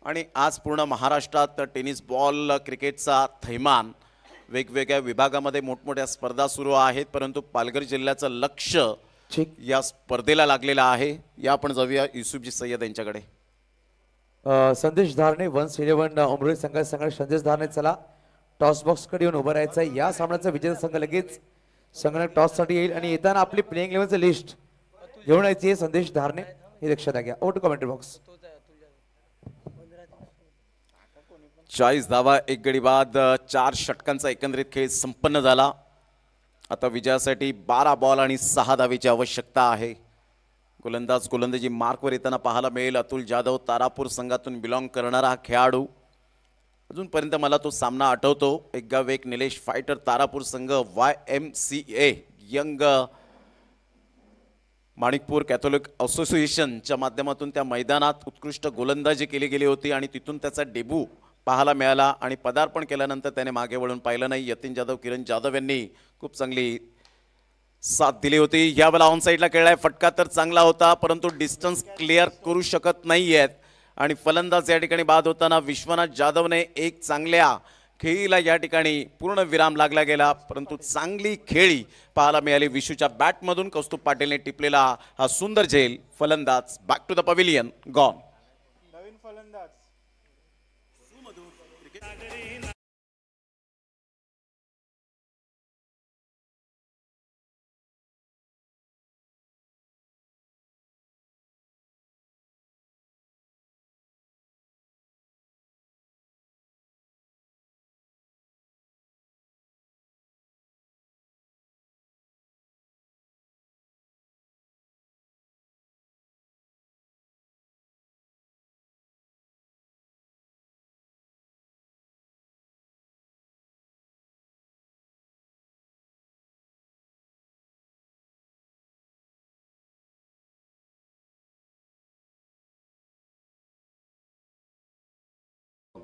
आणि आज पूर्ण महाराष्ट्रात टेनिस बॉल क्रिकेटचा थैमान वेगवेगळ्या विभागामध्ये मोठमोठ्या स्पर्धा सुरू आहेत परंतु पालघर जिल्ह्याचं लक्ष या स्पर्धेला लागलेलं आहे या आपण जाऊया युसुफजी सय्यद यांच्याकडे संदेश धारणे वन्स इलेव्हन अमरोली संघाच्या संघ संदेश धारणे चला टॉस बॉक्सकडे येऊन उभं राहायचं या सामन्याचा विजेता संघ लगेच संगणक टॉससाठी येईल आणि येताना आपली प्लेइंग इलेव्हनचं लिस्ट घेऊन यायची संदेश धारणे हे लक्षात घ्या ओट कॉमेंट्री बॉक्स चाळीस धावा एक गडी बाद चार षटकांचा एकंदरीत खेळ संपन्न झाला आता विजयासाठी बारा बॉल आणि सहा धावेची आवश्यकता आहे गोलंदाज गोलंदाजी मार्कवर येताना पाहायला मिळेल अतुल जाधव तारापूर संघातून बिलॉंग करणारा हा खेळाडू अजूनपर्यंत मला तो सामना आठवतो एक गाव एक निलेश फायटर तारापूर संघ Y M C A young Manikpur catholic असोसिएशनच्या माध्यमातून त्या मैदानात उत्कृष्ट गोलंदाजी केली गेली होती आणि तिथून त्याचा डेब्यू पाहायला मिळाला आणि पदार्पण केल्यानंतर त्याने मागे वळून पाहिलं नाही यतीन जाधव किरण जाधव यांनी खूप चांगली साथ दिली होती यावेळेला ऑन साईडला खेळलाय फटका तर चांगला होता परंतु डिस्टन्स क्लिअर करू शकत नाही आहेत आणि फलंदाज या ठिकाणी बाद होताना विश्वनाथ जाधवने एक चांगल्या खेळीला या ठिकाणी पूर्ण विराम लागला गेला परंतु चांगली खेळी पाहायला मिळाली विशूच्या बॅटमधून कौस्तुभ पाटीलने टिपलेला हा सुंदर झेल फलंदाज back to the pavilion gone नवीन फलंदाज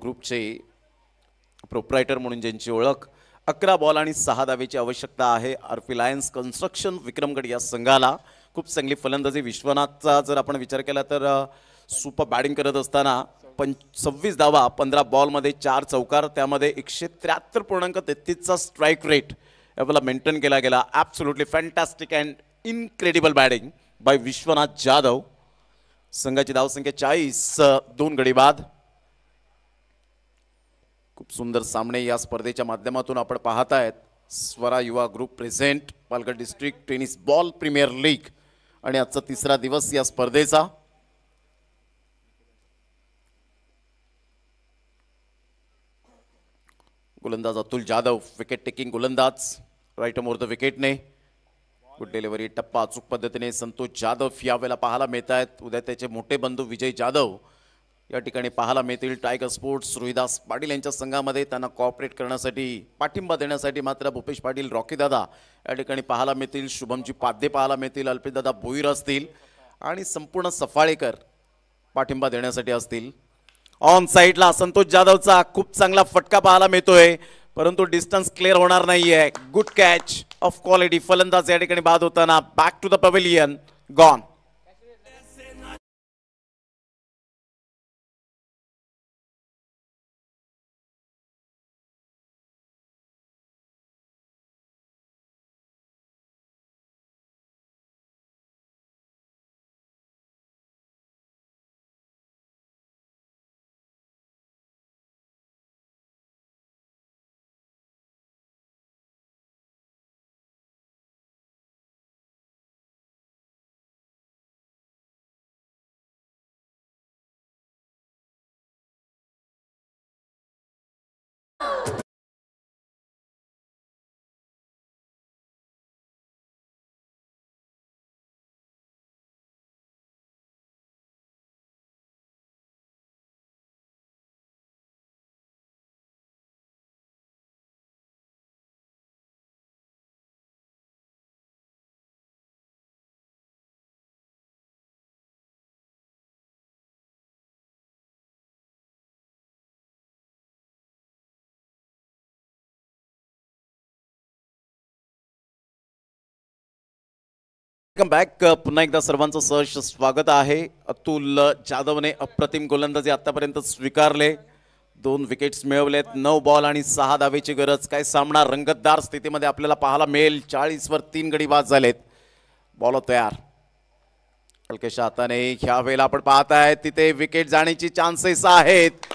ग्रुपचे प्रोपरायटर म्हणून ज्यांची ओळख अकरा बॉल आणि सहा दावेची आवश्यकता आहे आरपी लायन्स कन्स्ट्रक्शन विक्रमगड या संघाला खूप चांगली फलंदाजी विश्वनाथचा जर आपण विचार केला तर सुपर बॅटिंग करत असताना पं सव्वीस दावा पंधरा बॉलमध्ये चार चौकार त्यामध्ये एकशे त्र्याहत्तर पूर्णांक तेहतीसचा स्ट्राईक रेट याला मेंटेन केला गेला absolutely fantastic and incredible batting by Vishwanath Jadhav संघाची धावसंख्या चाळीस दोन गडी बाद खूप सुंदर सामने या स्पर्धेच्या माध्यमातून आपण पाहत आहेत Swara Yuva group present Palghar district tennis ball premier league आणि आजचा तिसरा दिवस या स्पर्धेचा गोलंदाज अतुल जाधव विकेट टेकिंग गोलंदाज राईट मोर द विकेटने गुड डिलिव्हरी टप्पा अचूक पद्धतीने संतोष जाधव यावेळेला पाहायला मिळत आहेत उद्या त्याचे मोठे बंधू विजय जाधव या ठिकाणी पाहायला मिळतील टायगर स्पोर्ट्स रोहिदास पाटील यांच्या संघामध्ये त्यांना कॉपरेट करण्यासाठी पाठिंबा देण्यासाठी मात्र भूपेश पाटील रॉकीदादा या ठिकाणी पाहायला मिळतील शुभमजी पाद्ये पाहायला मिळतील अल्पितदादा भोईर असतील आणि संपूर्ण सफाळेकर पाठिंबा देण्यासाठी असतील ऑन साईडला संतोष जाधवचा खूप चांगला फटका पाहायला मिळतोय परंतु डिस्टन्स क्लिअर होणार आहे गुड कॅच ऑफ क्वालिटी फलंदाज या ठिकाणी बाद होताना back to the pavilion gone welcome back पुन्हा एकदा सर्वांचं सहर्ष स्वागत आहे अतुल जाधवने अप्रतिम गोलंदाजी आतापर्यंत स्वीकारले दोन विकेट्स मिळवलेत नऊ बॉल आणि सहा दावेची गरज काय सामना रंगतदार स्थितीमध्ये आपल्याला पाहायला मिळेल चाळीसवर तीन गडी बाद झालेत बॉल तयार अल्केश आताने ह्या वेळेला आपण पाहत आहे तिथे विकेट जाण्याची चान्सेस आहेत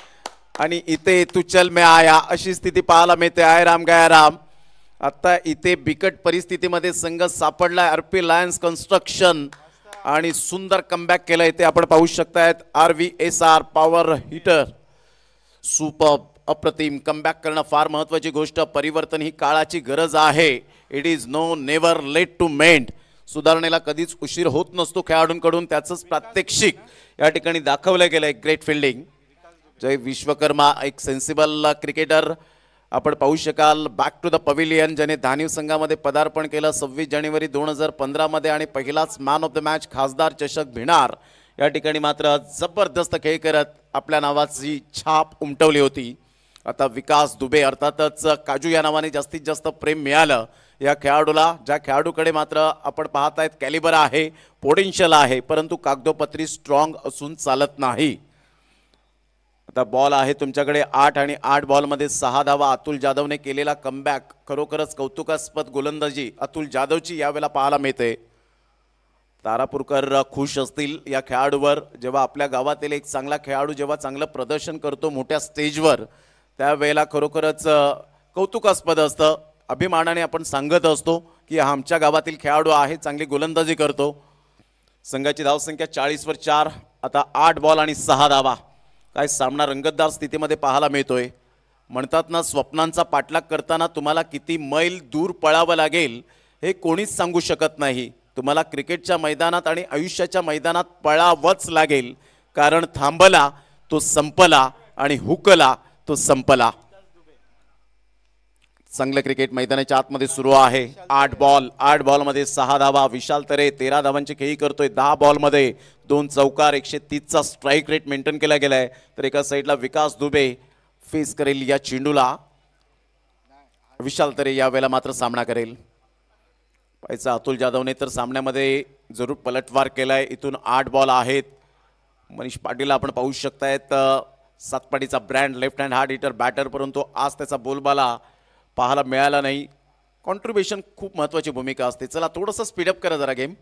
आणि इथे तुचल मे आया अशी स्थिती पाहायला मिळते आहे राम राम आत्ता इथे बिकट परिस्थितीमध्ये संघ सापडला आर पी लायन्स कन्स्ट्रक्शन आणि सुंदर कमबॅक केलं इथे आपण पाहू शकतायत R V S R power hitter super अप्रतिम कमबॅक करणं फार महत्त्वाची गोष्ट परिवर्तन ही काळाची गरज आहे it is no never late to mend सुधारणेला कधीच उशीर होत नसतो खेळाडूंकडून त्याचंच प्रात्यक्षिक या ठिकाणी दाखवलं गेलं आहे ग्रेट फिल्डिंग जय विश्वकर्मा एक सेन्सिबल क्रिकेटर आपण पाहू शकाल बॅक टू द पविलियन ज्याने धानीव संघामध्ये पदार्पण केलं सव्वीस जानेवारी दोन हजार पंधरामध्ये आणि पहिलाच मॅन ऑफ द मॅच खासदार चषक भिणार या ठिकाणी मात्र जबरदस्त खेळ करत आपल्या नावाची छाप उमटवली होती आता विकास दुबे अर्थातच काजू या नावाने जास्तीत जास्त प्रेम मिळालं या खेळाडूला ज्या खेळाडूकडे मात्र आपण पाहत आहेत कॅलिबर आहे पोटेन्शियल आहे परंतु कागदोपत्री स्ट्रॉंग असून चालत नाही आता बॉल आहे तुमच्याकडे आठ आणि आठ बॉलमध्ये सहा धावा अतुल जाधवने केलेला कमबॅक खरोखरच कौतुकास्पद गोलंदाजी अतुल जाधवची यावेळेला पाहायला मिळते तारापूरकर खुश असतील या खेळाडूवर जेव्हा आपल्या गावातील एक चांगला खेळाडू जेव्हा चांगलं प्रदर्शन करतो मोठ्या स्टेजवर त्यावेळेला खरोखरच कौतुकास्पद असतं अभिमानाने आपण सांगत असतो की हा आमच्या गावातील खेळाडू आहे चांगली गोलंदाजी करतो संघाची धावसंख्या चाळीसवर चार आता आठ बॉल आणि सहा धावा काय सामना रंगतदार स्थितीमध्ये पाहायला मिळतोय म्हणतात ना स्वप्नांचा पाठलाग करताना तुम्हाला किती मैल दूर पळावं लागेल हे कोणीच सांगू शकत नाही तुम्हाला क्रिकेटच्या मैदानात आणि आयुष्याच्या मैदानात पळावंच लागेल कारण थांबला तो संपला आणि हुकला तो संपला चांगले क्रिकेट मैदानाच्या आतमध्ये सुरू आहे आठ बॉल आठ बॉलमध्ये सहा धावा विशाल तरे तेरा धावांची खेळी करतोय दहा बॉलमध्ये दोन चौकार एकशे तीसचा स्ट्राईक रेट मेंटेन केला गेलाय तर एका साईडला विकास दुबे फेस करेल या चेंडूला विशाल तरे यावेळेला मात्र सामना करेल पाहिजे अतुल जाधवने तर सामन्यामध्ये जरूर पलटवार केलाय इथून आठ बॉल आहेत मनीष पाटील आपण पाहू शकतायत सातपाटीचा brand left hand hard hitter batter परंतु आज त्याचा बोलबाला पाहायला मिळाला नाही कॉन्ट्रीब्युशन खूप महत्वाची भूमिका असते चला थोडंसं स्पीडअप करा जरा गेम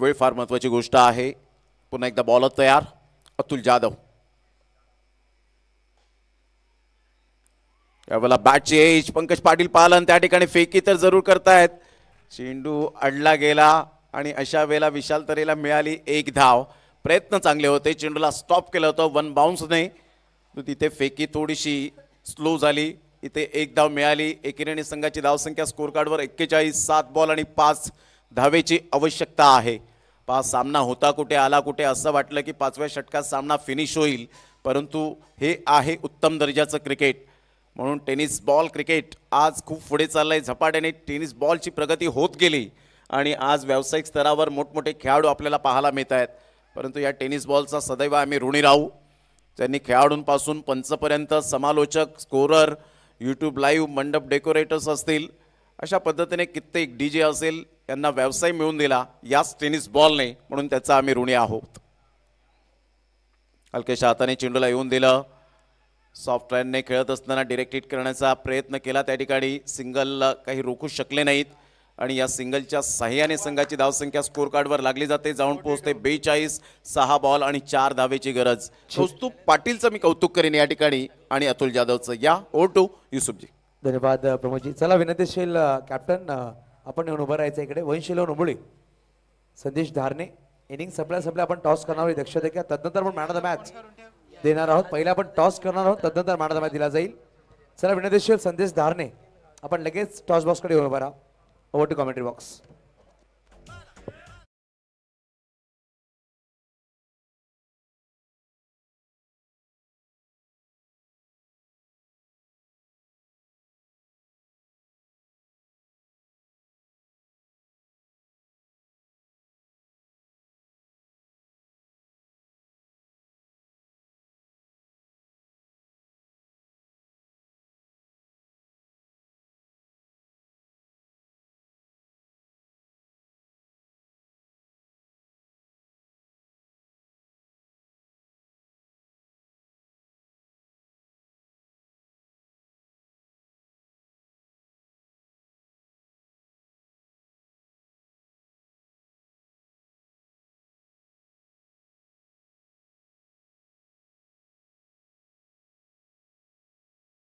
वेळ फार महत्वाची गोष्ट आहे पुन्हा एकदा बॉलर तयार अतुल जाधव यावेळेला बॅटची एज पंकज पाटील पाहिलं आणि त्या ठिकाणी फेकी तर जरूर करतायत चेंडू अडला गेला आणि अशा वेळेला विशाल तरेला मिळाली एक धाव प्रयत्न चांगले होते चेंडूला स्टॉप केलं होतं वन नाही तिथे फेकी थोडीशी स्लो झाली इथे एक धाव मिळाली एकेरीने संघाची धावसंख्या स्कोर कार्डवर एक्केचाळीस सात बॉल आणि पाच धावेची आवश्यकता आहे पा सामना होता कुठे आला कुठे असं वाटलं की पाचव्या षटकात सामना फिनिश होईल परंतु हे आहे उत्तम दर्जाचं क्रिकेट म्हणून टेनिस बॉल क्रिकेट आज खूप पुढे चाललं आहे झपाट्याने टेनिस बॉलची प्रगती होत गेली आणि आज व्यावसायिक स्तरावर मोठमोठे खेळाडू आपल्याला पाहायला मिळत आहेत परंतु या टेनिस बॉलचा सदैव आम्ही ऋणी राहू त्यांनी खेळाडूंपासून पंचपर्यंत समालोचक स्कोरर यूट्यूब लाईव्ह मंडप डेकोरेटर्स असतील अशा पद्धतीने कित्येक डी जे असेल यांना व्यवसाय मिळवून दिला याच टेनिस बॉलने म्हणून त्याचा आम्ही ऋणी आहोत अल्केश हाताने चेंडूला येऊन दिलं सॉफ्ट खेळत असताना डिरेक्ट हिट करण्याचा प्रयत्न केला त्या ठिकाणी सिंगल काही रोखू शकले नाहीत आणि या सिंगलच्या सहाय्याने संघाची धावसंख्या स्कोर कार्डवर लागली जाते जाऊन पोहोचते बेचाळीस सहा बॉल आणि चार धावेची गरज कौस्तुभ पाटीलचं मी कौतुक करेन या ठिकाणी आणि अतुल जाधवचं या ओ टू युसुफजी धन्यवाद प्रमोदजी चला विनंतीशील कॅप्टन आपण येऊन उभं राहायचं इकडे वंशील उंबळी संदेश धारणे इनिंग संपल्या संपल्या आपण टॉस करणार आहोत दक्षता घ्या तदनंतर आपण मॅन ऑफ द मॅच देणार आहोत पहिला आपण टॉस करणार आहोत तदनंतर मॅन ऑफ द मॅच दिला जाईल चला विनंतीशील संदेश धारणे आपण लगेच टॉस बॉक्सकडे येऊन उभा राहा Over to commentary box.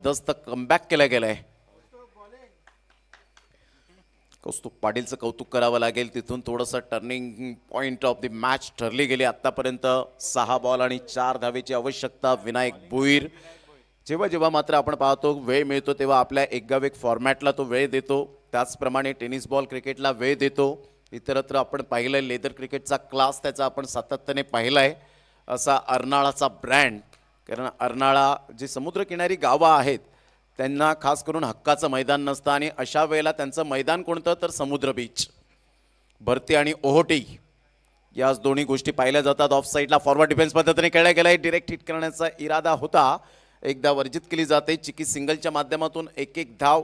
दस्त कमबॅक केला गेलाय कौस्तुक पाटीलचं कौतुक करावं लागेल तिथून थोडंसं turning point of the match ठरली गेली आत्तापर्यंत सहा बॉल आणि चार धावेची आवश्यकता विनायक भुईर जेव्हा जेव्हा मात्र आपण पाहतो वेळ मिळतो तेव्हा आपल्या गाव एक फॉर्मॅटला तो वेळ देतो त्याचप्रमाणे टेनिस बॉल क्रिकेटला वेळ देतो इतरत्र आपण पाहिलं लेदर क्रिकेटचा क्लास त्याचा आपण सातत्याने पाहिला आहे असा अर्नाळाचा ब्रँड कारण अर्नाळा जे समुद्रकिनारी गावं आहेत त्यांना खास करून हक्काचं मैदान नसतं आणि अशा वेळेला त्यांचं मैदान कोणतं तर समुद्र बीच भरती आणि ओहोटी याच दोन्ही गोष्टी पाहिल्या जातात ऑफ साईडला फॉरवर्ड डिफेन्स पद्धतीने खेळला गेला डिरेक्ट हिट करण्याचा इरादा होता एकदा वर्जित केली जाते चिकी सिंगलच्या माध्यमातून एक एक धाव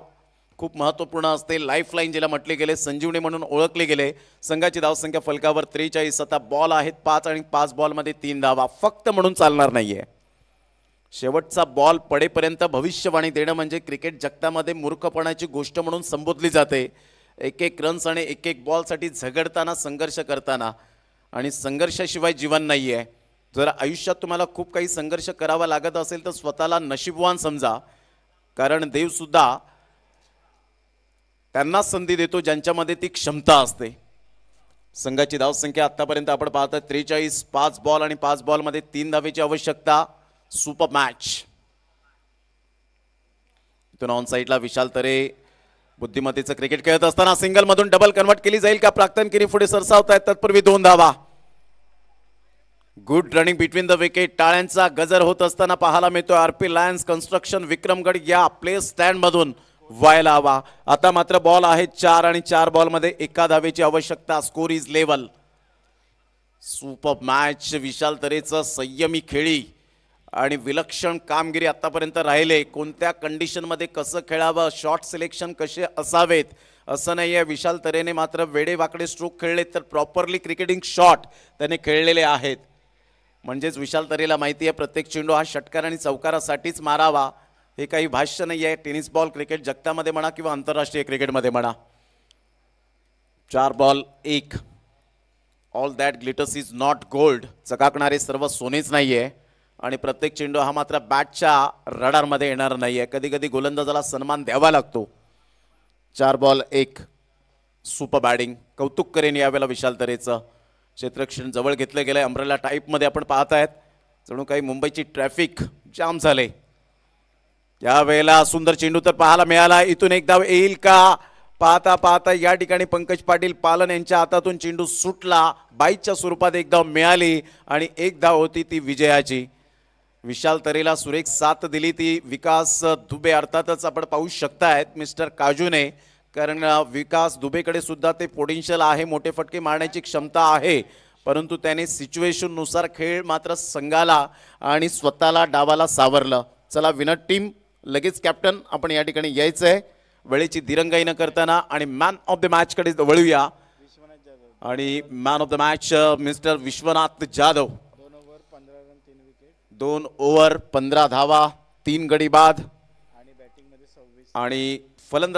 खूप महत्त्वपूर्ण असते लाईन जिला म्हटले गेले संजीवनी म्हणून ओळखले गेले संघाची धावसंख्या फलकावर त्रेचाळीस आता बॉल आहेत पाच आणि पाच बॉलमध्ये तीन धावा फक्त म्हणून चालणार नाही आहे शेवटचा बॉल पडेपर्यंत भविष्यवाणी देणं म्हणजे क्रिकेट जगतामध्ये मूर्खपणाची गोष्ट म्हणून संबोधली जाते एक एक रन्स आणि एक एक बॉलसाठी झगडताना संघर्ष करताना आणि संघर्षाशिवाय जीवन नाही आहे जर आयुष्यात तुम्हाला खूप काही संघर्ष करावा लागत असेल तर स्वतःला नशीबवान समजा कारण देवसुद्धा त्यांना संधी देतो ज्यांच्यामध्ये ती क्षमता असते संघाची धावसंख्या आत्तापर्यंत आपण पाहतो त्रेचाळीस पाच बॉल आणि पाच बॉलमध्ये तीन धावेची आवश्यकता सुपर मॅच इथून ऑन साईडला विशाल तरे बुद्धिमत्तेचं क्रिकेट खेळत असताना सिंगल मधून डबल कन्वर्ट केली जाईल का प्राक्तन किरी पुढे सरसावत आहेत तत्पूर्वी दोन धावा good running between the wicket टाळ्यांचा गजर होत असताना पाहायला मिळतो R P lions construction Vikramgad या प्ले स्टँड मधून व्हायला हवा आता मात्र बॉल आहे चार आणि चार मध्ये एका धावेची आवश्यकता score is level super match Vishal तरेचं संयमी खेळी आणि विलक्षण कामगिरी आत्तापर्यंत राहिले कोणत्या कंडिशनमध्ये कसं खेळावं शॉर्ट सिलेक्शन कसे असावेत असं नाही आहे विशाल तरेने मात्र वेडेवाकडे स्ट्रोक खेळले तर प्रॉपरली क्रिकेटिंग शॉट त्याने खेळलेले आहेत म्हणजेच विशाल तरेला माहिती आहे प्रत्येक चेंडू हा षटकार आणि चौकारासाठीच मारावा हे काही भाष्य नाही आहे टेनिस बॉल क्रिकेट जगतामध्ये म्हणा किंवा आंतरराष्ट्रीय क्रिकेटमध्ये म्हणा चार बॉल एक all that glitters is not gold चकाकणारे सर्व सोनेच नाही आहे आणि प्रत्येक चेंडू हा मात्र बॅटच्या रडारमध्ये येणार नाही आहे कधी कधी गोलंदाजाला सन्मान द्यावा लागतो चार बॉल एक सुपर बॅटिंग कौतुक करेन यावेळेला विशाल तरेचं क्षेत्रक्षण जवळ घेतलं गेलं आहे अमरेला टाईपमध्ये आपण पाहत आहेत जणू काही मुंबईची ट्रॅफिक जाम झाले यावेळेला सुंदर चेंडू तर पाहायला मिळाला इथून एकदा येईल का पाहता पाहता या ठिकाणी पंकज पाटील पालन यांच्या हातातून चेंडू सुटला बाईकच्या स्वरूपात एक धाव मिळाली आणि एक धाव होती ती विजयाची विशाल तरेला सुरेख साथ दिली ती विकास दुबे अर्थातच आपण पाहू शकतायत मिस्टर काजूने कारण विकास दुबेकडे सुद्धा ते पोटेन्शियल आहे मोठे फटके मारण्याची क्षमता आहे परंतु त्याने सिच्युएशननुसार खेळ मात्र संघाला आणि स्वतःला डावाला सावरलं चला विनट टीम लगेच कॅप्टन आपण या ठिकाणी यायचं आहे वेळेची दिरंगाई न करताना आणि मॅन ऑफ द मॅचकडे वळूया आणि man of the match mister Vishwanath Jadhav दोन ओवर पंधरा धावा तीन गडी बाद आणि फलंदाज